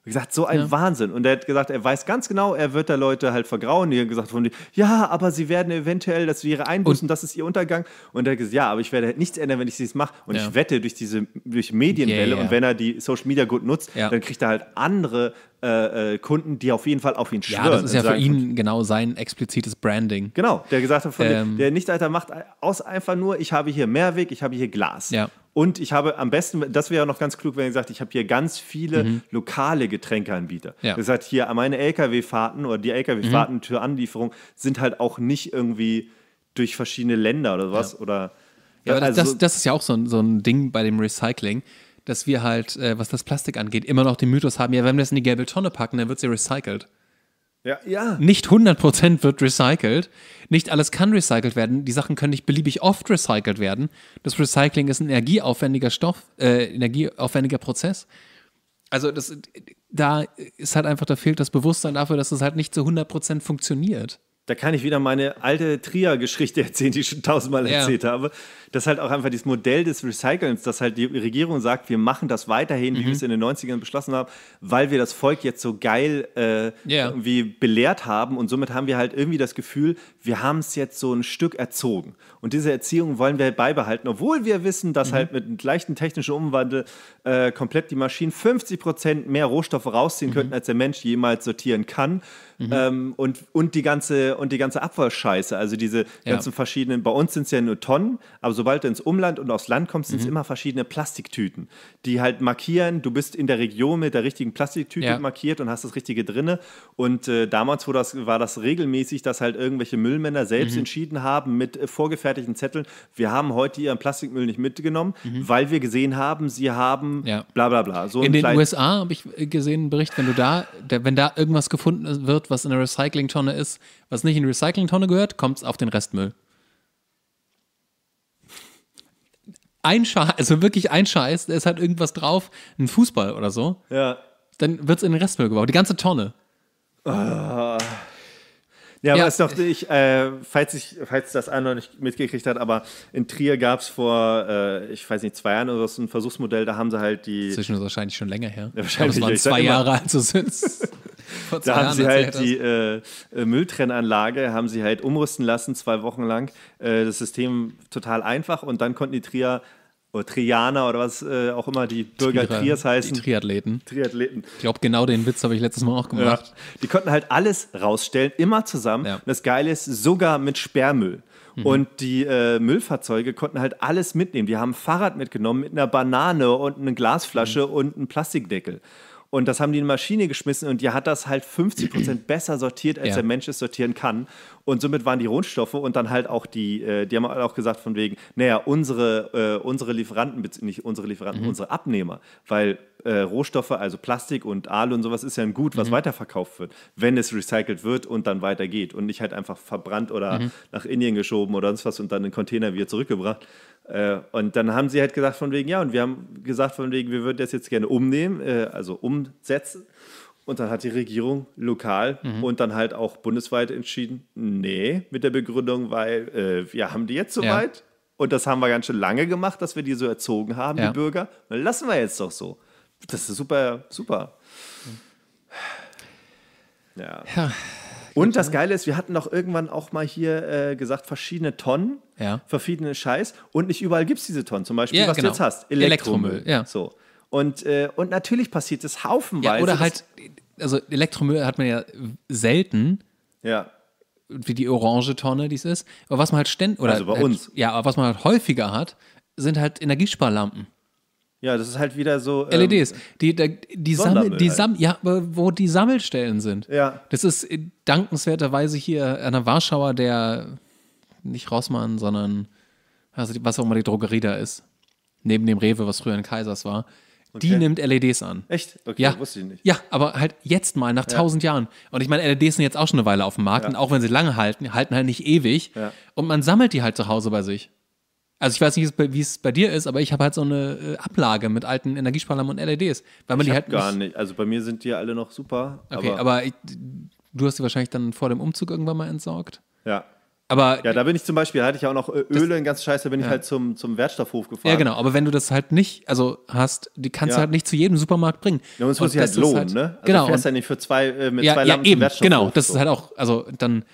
Ich gesagt, so ein ja. Wahnsinn. Und er hat gesagt, er weiß ganz genau, er wird da Leute halt vergrauen. Die haben gesagt, von, ja, aber sie werden eventuell, das wäre einbüßen, das ist ihr Untergang. Und er hat gesagt, ja, aber ich werde halt nichts ändern, wenn ich es mache. Und ja. ich wette durch diese durch Medienwelle yeah, yeah. und wenn er die Social Media gut nutzt, ja. dann kriegt er halt andere äh, äh, Kunden, die auf jeden Fall auf ihn schwören. Ja, das ist ja für ihn Grund. genau sein explizites Branding. Genau, der gesagt hat, ähm, der Nichtalter macht aus einfach nur, ich habe hier Mehrweg, ich habe hier Glas. Ja. Und ich habe am besten, das wäre ja noch ganz klug, wenn er gesagt, ich habe hier ganz viele mhm. lokale Getränkeanbieter. Ja. Das heißt, hier meine LKW-Fahrten oder die LKW-Fahrten mhm. zur Anlieferung sind halt auch nicht irgendwie durch verschiedene Länder oder was. Ja. Oder, ja, äh, also, das, das, ist ja auch so so ein Ding bei dem Recycling dass wir halt, äh, was das Plastik angeht, immer noch den Mythos haben, ja, wenn wir das in die gelbe Tonne packen, dann wird sie recycelt. Ja, ja. Nicht 100% wird recycelt. Nicht alles kann recycelt werden. Die Sachen können nicht beliebig oft recycelt werden. Das Recycling ist ein energieaufwendiger Stoff, äh, energieaufwendiger Prozess. Also das, da ist halt einfach, da fehlt das Bewusstsein dafür, dass es das halt nicht zu 100% funktioniert da kann ich wieder meine alte Trier-Geschichte erzählen, die ich schon tausendmal ja. erzählt habe. Das ist halt auch einfach dieses Modell des Recyclings, dass halt die Regierung sagt, wir machen das weiterhin, mhm. wie wir mhm. es in den 90ern beschlossen haben, weil wir das Volk jetzt so geil äh, yeah. irgendwie belehrt haben und somit haben wir halt irgendwie das Gefühl, wir haben es jetzt so ein Stück erzogen. Und diese Erziehung wollen wir halt beibehalten, obwohl wir wissen, dass mhm. halt mit einem leichten technischen Umwandel äh, komplett die Maschinen 50 Prozent mehr Rohstoffe rausziehen mhm. könnten, als der Mensch jemals sortieren kann. Mhm. Ähm, und, und, die ganze, und die ganze Abfallscheiße, also diese ja. ganzen verschiedenen, bei uns sind es ja nur Tonnen, aber sobald du ins Umland und aufs Land kommst, sind es mhm. immer verschiedene Plastiktüten, die halt markieren, du bist in der Region mit der richtigen Plastiktüte ja. markiert und hast das Richtige drinne. Und äh, damals wo das, war das regelmäßig, dass halt irgendwelche Müllmänner selbst mhm. entschieden haben mit äh, vorgefertigten Zetteln, wir haben heute ihren Plastikmüll nicht mitgenommen, mhm. weil wir gesehen haben, sie haben ja. bla bla bla. So in den USA habe ich äh, gesehen einen Bericht, wenn du da, der, wenn da irgendwas gefunden wird, was in der Recyclingtonne ist, was nicht in die Recyclingtonne gehört, kommt es auf den Restmüll. Ein Scheiß, also wirklich ein Scheiß, da ist halt irgendwas drauf, ein Fußball oder so. Ja. Dann wird es in den Restmüll gebaut, die ganze Tonne. Ah. Ja, ja. aber es doch, ich, äh, falls, ich, falls das einer noch nicht mitgekriegt hat, aber in Trier gab es vor, äh, ich weiß nicht, zwei Jahren oder so ein Versuchsmodell, da haben sie halt die. Zwischen wahrscheinlich schon länger her. Ja, wahrscheinlich. Aber waren zwei Jahre alt, so sind Da haben Jahren sie halt die äh, äh, Mülltrennanlage, haben sie halt umrüsten lassen, zwei Wochen lang. Äh, das System total einfach und dann konnten die Trier oder Trianer oder was äh, auch immer die Bürger Trierer, Triers heißen. Die Triathleten. Triathleten. Ich glaube, genau den Witz habe ich letztes Mal auch gemacht. Ja. Die konnten halt alles rausstellen, immer zusammen. Ja. Und das Geile ist, sogar mit Sperrmüll. Mhm. Und die äh, Müllfahrzeuge konnten halt alles mitnehmen. Die haben ein Fahrrad mitgenommen mit einer Banane und einer Glasflasche mhm. und einem Plastikdeckel. Und das haben die in eine Maschine geschmissen und die hat das halt 50 Prozent besser sortiert, als ja. der Mensch es sortieren kann. Und somit waren die Rohstoffe und dann halt auch die, äh, die haben halt auch gesagt von wegen, naja, unsere, äh, unsere Lieferanten, nicht unsere Lieferanten, mhm. unsere Abnehmer, weil äh, Rohstoffe, also Plastik und Aal und sowas, ist ja ein Gut, was mhm. weiterverkauft wird, wenn es recycelt wird und dann weitergeht und nicht halt einfach verbrannt oder mhm. nach Indien geschoben oder sonst was und dann in Container wieder zurückgebracht, äh, und dann haben sie halt gesagt von wegen, ja, und wir haben gesagt von wegen, wir würden das jetzt gerne umnehmen, äh, also umsetzen. Und dann hat die Regierung lokal mhm. und dann halt auch bundesweit entschieden, nee, mit der Begründung, weil äh, wir haben die jetzt soweit ja. und das haben wir ganz schön lange gemacht, dass wir die so erzogen haben, ja. die Bürger. Dann lassen wir jetzt doch so. Das ist super, super. Ja. ja und das ne? Geile ist, wir hatten doch irgendwann auch mal hier äh, gesagt, verschiedene Tonnen ja. verschiedene Scheiß und nicht überall gibt es diese Tonnen. Zum Beispiel, ja, was genau. du jetzt hast, Elektromüll. Elektromüll ja. So. Und, äh, und natürlich passiert das haufenweise. Ja, oder halt, also Elektromüll hat man ja selten. Ja. Wie die orange Tonne, die es ist. Aber was man halt ständig. Also bei halt, uns. Ja, aber was man halt häufiger hat, sind halt Energiesparlampen. Ja, das ist halt wieder so. Ähm, LEDs. Die, die, die, Sammel, die halt. Sam, ja, wo die Sammelstellen sind. Ja. Das ist äh, dankenswerterweise hier an der Warschauer der nicht Rossmann, sondern also was auch immer die Drogerie da ist, neben dem Rewe, was früher in Kaisers war, okay. die nimmt LEDs an. Echt? Okay, ja. wusste ich nicht. Ja, aber halt jetzt mal, nach tausend ja. Jahren. Und ich meine, LEDs sind jetzt auch schon eine Weile auf dem Markt ja. und auch wenn sie lange halten, halten halt nicht ewig. Ja. Und man sammelt die halt zu Hause bei sich. Also ich weiß nicht, wie es bei dir ist, aber ich habe halt so eine äh, Ablage mit alten Energiesparlampen und LEDs. Weil man ich die halt gar nicht. Also bei mir sind die alle noch super. Okay, aber, aber ich, du hast die wahrscheinlich dann vor dem Umzug irgendwann mal entsorgt. Ja. Aber ja, da bin ich zum Beispiel, hatte ich auch noch äh, Öle und ganz scheiße, bin ja. ich halt zum, zum Wertstoffhof gefahren. Ja, genau, aber wenn du das halt nicht, also hast, die kannst ja. du halt nicht zu jedem Supermarkt bringen. Ja, und es muss sich halt lohnen, halt, ne? Also genau. Du fährst ja nicht für zwei, äh, mit ja, zwei ja, eben, Genau, das so. ist halt auch, also dann,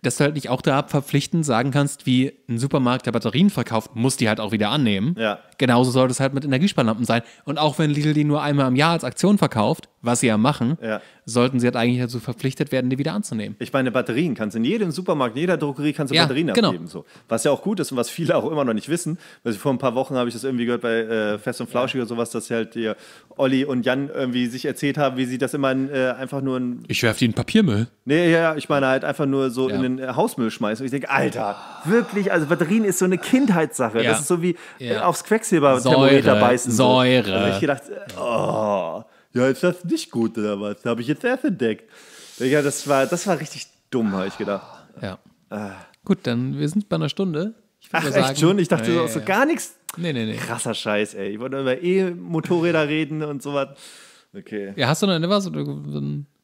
dass du halt nicht auch da verpflichtend sagen kannst, wie ein Supermarkt, der Batterien verkauft, muss die halt auch wieder annehmen. Ja. Genauso sollte es halt mit Energiesparlampen sein. Und auch wenn Lidl die nur einmal im Jahr als Aktion verkauft, was sie ja machen, ja. sollten sie halt eigentlich dazu verpflichtet werden, die wieder anzunehmen. Ich meine, Batterien kannst du in jedem Supermarkt, in jeder Drogerie kannst du ja, Batterien genau. abgeben. So. Was ja auch gut ist und was viele auch immer noch nicht wissen. Also vor ein paar Wochen habe ich das irgendwie gehört bei äh, Fest und Flauschig ja. oder sowas, dass halt die Olli und Jan irgendwie sich erzählt haben, wie sie das immer in, äh, einfach nur in. Ich werfe die in Papiermüll. Nee, ja, ich meine halt einfach nur so in den äh, Hausmüll schmeißen. Und ich denke, Alter, wirklich, also Batterien ist so eine Kindheitssache. Das ist so wie äh, aufs Quecksilber Quecksilber-Thermometer beißen. Säure. So. habe ich gedacht, oh, ja, ist das nicht gut oder was? Da Habe ich jetzt erst entdeckt. Ja, das war, das war richtig dumm, habe ich gedacht. Ja. Ah. Gut, dann, wir sind bei einer Stunde. Ich Ach, echt schon? Ich dachte, ja, ja, so gar nichts. Nee, nee, nee. Krasser Scheiß, ey. Ich wollte über E-Motorräder reden und sowas. Okay. Ja, hast du noch was? Oder,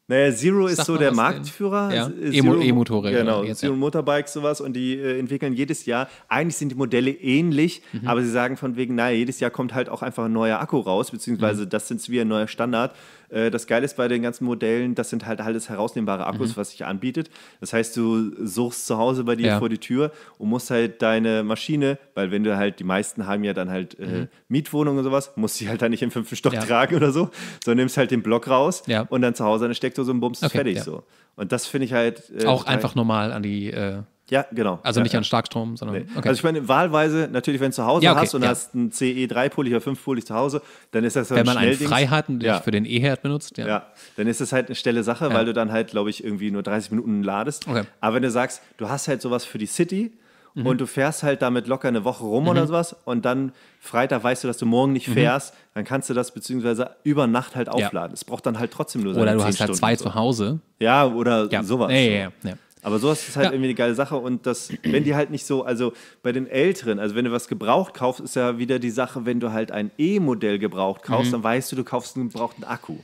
naja, Zero ist so der Marktführer. Ja. E-Motorräder. Genau, jetzt, Zero ja. Motorbike, sowas. Und die äh, entwickeln jedes Jahr, eigentlich sind die Modelle ähnlich, mhm. aber sie sagen von wegen, naja, jedes Jahr kommt halt auch einfach ein neuer Akku raus, beziehungsweise mhm. das sind wie ein neuer Standard. Äh, das Geile ist bei den ganzen Modellen, das sind halt alles herausnehmbare Akkus, mhm. was sich anbietet. Das heißt, du suchst zu Hause bei dir ja. vor die Tür und musst halt deine Maschine, weil wenn du halt, die meisten haben ja dann halt äh, mhm. äh, Mietwohnungen und sowas, musst die halt dann nicht im fünften Stock ja. tragen oder so, sondern nimmst halt den Block raus ja. und dann zu Hause eine Steckdose und bummst okay, fertig so. Und das finde ich halt. Äh, Auch einfach normal an die. Äh ja, genau. Also ja, nicht ja. an Starkstrom, sondern. Nee. Okay. Also ich meine, wahlweise, natürlich, wenn du zu Hause ja, okay, hast und hast einen CE3-Pulli oder 5-Pulli zu Hause, dann ist das halt Wenn man einen frei hat und für den E-Herd benutzt, ja. ja. dann ist das halt eine stelle Sache, weil du dann halt, glaube ich, irgendwie nur 30 Minuten ladest. Okay. Aber wenn du sagst, du hast halt sowas für die City, Mhm. und du fährst halt damit locker eine Woche rum mhm. oder sowas und dann Freitag weißt du, dass du morgen nicht mhm. fährst, mhm. dann kannst du das beziehungsweise über Nacht halt aufladen. Es braucht dann halt trotzdem nur so Oder du hast halt zwei so. zu Hause. Ja, oder ja. sowas. Ja, ja, ja. Aber sowas ist halt ja. irgendwie eine geile Sache und das, wenn die halt nicht so, also bei den Älteren, also wenn du was gebraucht kaufst, ist ja wieder die Sache, wenn du halt ein E-Modell gebraucht kaufst, mhm. dann weißt du, du kaufst einen gebrauchten Akku.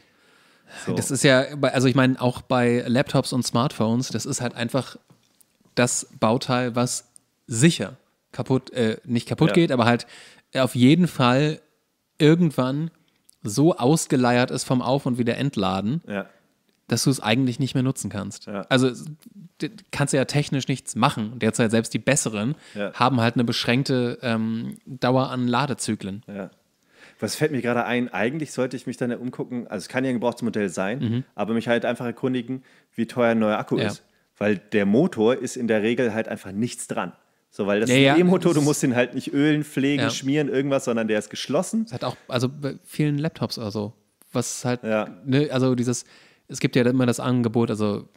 So. Das ist ja, also ich meine, auch bei Laptops und Smartphones, das ist halt einfach das Bauteil, was sicher kaputt, äh, nicht kaputt ja. geht, aber halt auf jeden Fall irgendwann so ausgeleiert ist vom Auf- und wieder Entladen, ja dass du es eigentlich nicht mehr nutzen kannst. Ja. Also kannst du ja technisch nichts machen. Derzeit selbst die besseren ja. haben halt eine beschränkte ähm, Dauer an Ladezyklen. Ja. Was fällt mir gerade ein? Eigentlich sollte ich mich dann ja umgucken, also es kann ja ein Gebrauchsmodell sein, mhm. aber mich halt einfach erkundigen, wie teuer ein neuer Akku ist. Weil der Motor ist in der Regel halt einfach nichts dran. So, weil das ja, ist ein E-Motor, du musst den halt nicht ölen, pflegen, ja. schmieren, irgendwas, sondern der ist geschlossen. Das hat auch, also bei vielen Laptops oder so. Was halt, ne, also dieses, es gibt ja immer das Angebot, also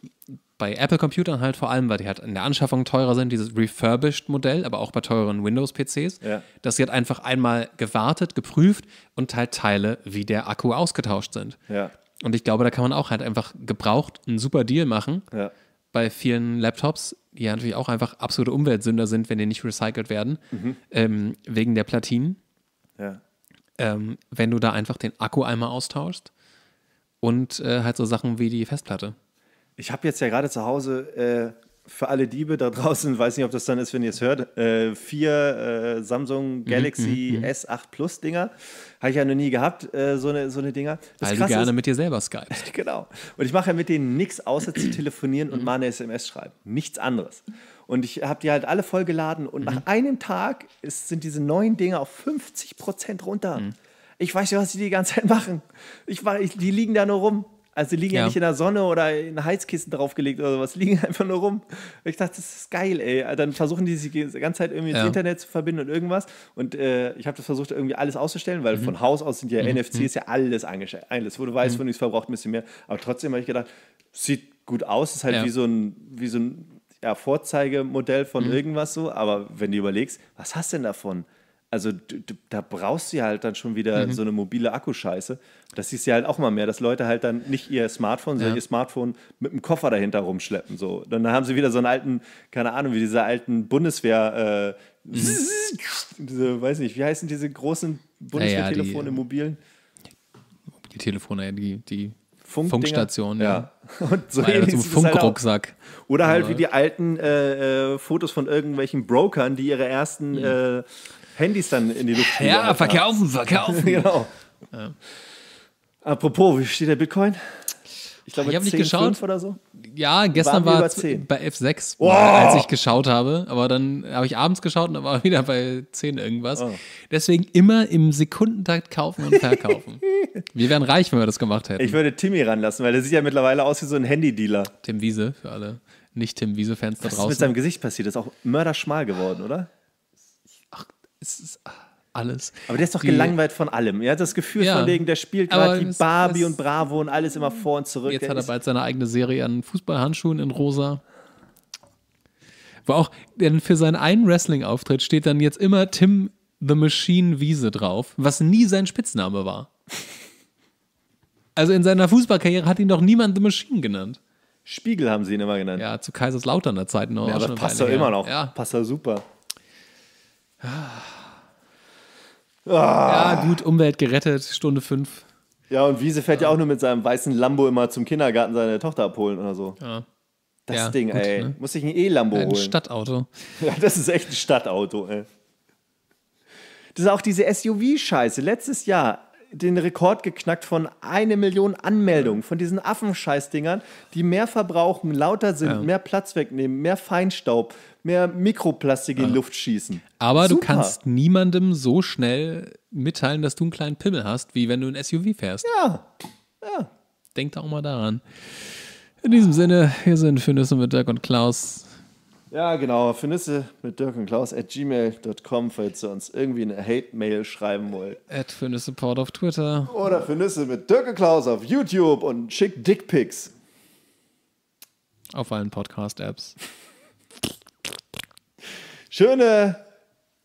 bei Apple-Computern halt vor allem, weil die halt in der Anschaffung teurer sind, dieses Refurbished-Modell, aber auch bei teuren Windows-PCs, ja. dass sie halt einfach einmal gewartet, geprüft und halt Teile wie der Akku ausgetauscht sind. Ja. Und ich glaube, da kann man auch halt einfach gebraucht einen super Deal machen. Ja. Bei vielen Laptops, die ja natürlich auch einfach absolute Umweltsünder sind, wenn die nicht recycelt werden, mhm. ähm, wegen der Platinen. Ähm, wenn du da einfach den Akku einmal austauschst und äh, halt so Sachen wie die Festplatte. Ich habe jetzt ja gerade zu Hause äh, für alle Diebe da draußen, weiß nicht, ob das dann ist, wenn ihr es hört, äh, vier äh, Samsung mhm, Galaxy mm -hmm. S8 Plus Dinger. Habe ich ja noch nie gehabt, äh, so, eine, so eine Dinger. Das also gerne ist, mit dir selber Skype. genau. Und ich mache ja mit denen nichts, außer zu telefonieren und mhm. mal eine SMS schreiben. Nichts anderes. Und ich habe die halt alle vollgeladen und mhm. nach einem Tag ist, sind diese neuen Dinger auf 50 Prozent runter. Mhm. Ich weiß nicht, was die die ganze Zeit machen. Ich, war, ich, die liegen da nur rum. Also die liegen ja. ja. nicht in der Sonne oder in Heizkissen draufgelegt oder sowas, liegen einfach nur rum. Ich dachte, das ist geil, ey. Also, dann versuchen die sich die ganze Zeit irgendwie ja. ins Internet zu verbinden und irgendwas. Und äh, ich habe das versucht, irgendwie alles auszustellen, weil mhm. von Haus aus sind ja mhm. NFCs mhm. ja alles eingestellt. Alles, wo du weißt, mhm. wenn du es verbraucht, ein bisschen mehr. Aber trotzdem habe ich gedacht, sieht gut aus, ist halt ja. wie so ein, wie so ein ja, Vorzeigemodell von mhm. irgendwas so. Aber wenn du überlegst, was hast du denn davon? also du, du, da brauchst du ja halt dann schon wieder mhm. so eine mobile Akkuscheiße. Das siehst du ja halt auch mal mehr, dass Leute halt dann nicht ihr Smartphone, sondern ja. ihr Smartphone mit einem Koffer dahinter rumschleppen. So. Dann haben sie wieder so einen alten, keine Ahnung, wie diese alten Bundeswehr, äh, mhm. diese, weiß nicht, wie heißen diese großen Bundeswehrtelefone äh, ja, ja, mobilen? Die Telefone, die, die Funk Funkstationen. Ja. ja. Und so ja, so halt Funkrucksack. Halt Oder halt wie die alten äh, äh, Fotos von irgendwelchen Brokern, die ihre ersten ja. Mhm. äh, Handys dann in die Luft. Ja, wieder. verkaufen, verkaufen. genau. Ja. Apropos, wie steht der Bitcoin? Ich glaube, ich habe nicht geschaut. oder so? Ja, gestern war bei F6, wow. als ich geschaut habe. Aber dann habe ich abends geschaut und dann war wieder bei 10 irgendwas. Oh. Deswegen immer im Sekundentakt kaufen und verkaufen. wir wären reich, wenn wir das gemacht hätten. Ich würde Timmy ranlassen, weil der sieht ja mittlerweile aus wie so ein Handy-Dealer. Tim Wiese für alle nicht Tim Wiese-Fans da draußen. Was ist mit seinem Gesicht passiert? Ist auch mörderschmal geworden, oder? es ist ah, alles. Aber der ist doch die, gelangweilt von allem. Er hat das Gefühl ja, von wegen, der spielt gerade die Barbie und Bravo und alles immer vor und zurück. Jetzt der hat er bald seine eigene Serie an Fußballhandschuhen in rosa. Wo auch, denn für seinen einen Wrestling-Auftritt steht dann jetzt immer Tim The Machine Wiese drauf, was nie sein Spitzname war. Also in seiner Fußballkarriere hat ihn doch niemand The Machine genannt. Spiegel haben sie ihn immer genannt. Ja, zu Kaiserslauterner Zeit noch. Ja, aber das passt doch immer noch. Ja. Passt doch super. Ah. Ah. Ja, gut, Umwelt gerettet, Stunde fünf. Ja, und Wiese fährt ja. ja. auch nur mit seinem weißen Lambo immer zum Kindergarten seine Tochter abholen oder so. Ja. Das ja, Ding, gut, ey. Ne? Muss ich ein E-Lambo holen. Ein Stadtauto. Ja, das ist echt ein Stadtauto, ey. Das ist auch diese SUV-Scheiße. Letztes Jahr den Rekord geknackt von eine Million Anmeldungen von diesen Affenscheißdingern, die mehr verbrauchen, lauter sind, ja. mehr Platz wegnehmen, mehr Feinstaub, mehr Mikroplastik in die ah. Luft schießen. Aber Super. du kannst niemandem so schnell mitteilen, dass du einen kleinen Pimmel hast, wie wenn du ein SUV fährst. Ja. ja. Denk da auch mal daran. In diesem Sinne, hier sind Findüsse mit Dirk und Klaus. Ja, genau. Findüsse mit Dirk und Klaus at gmail.com, falls ihr uns irgendwie eine Hate-Mail schreiben wollt. At Findüsseport auf Twitter. Oder Findüsse mit Dirk und Klaus auf YouTube und schick Dickpics. Auf allen Podcast-Apps. Schöne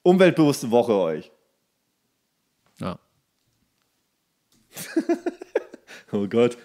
umweltbewusste Woche euch. Ja. oh Gott.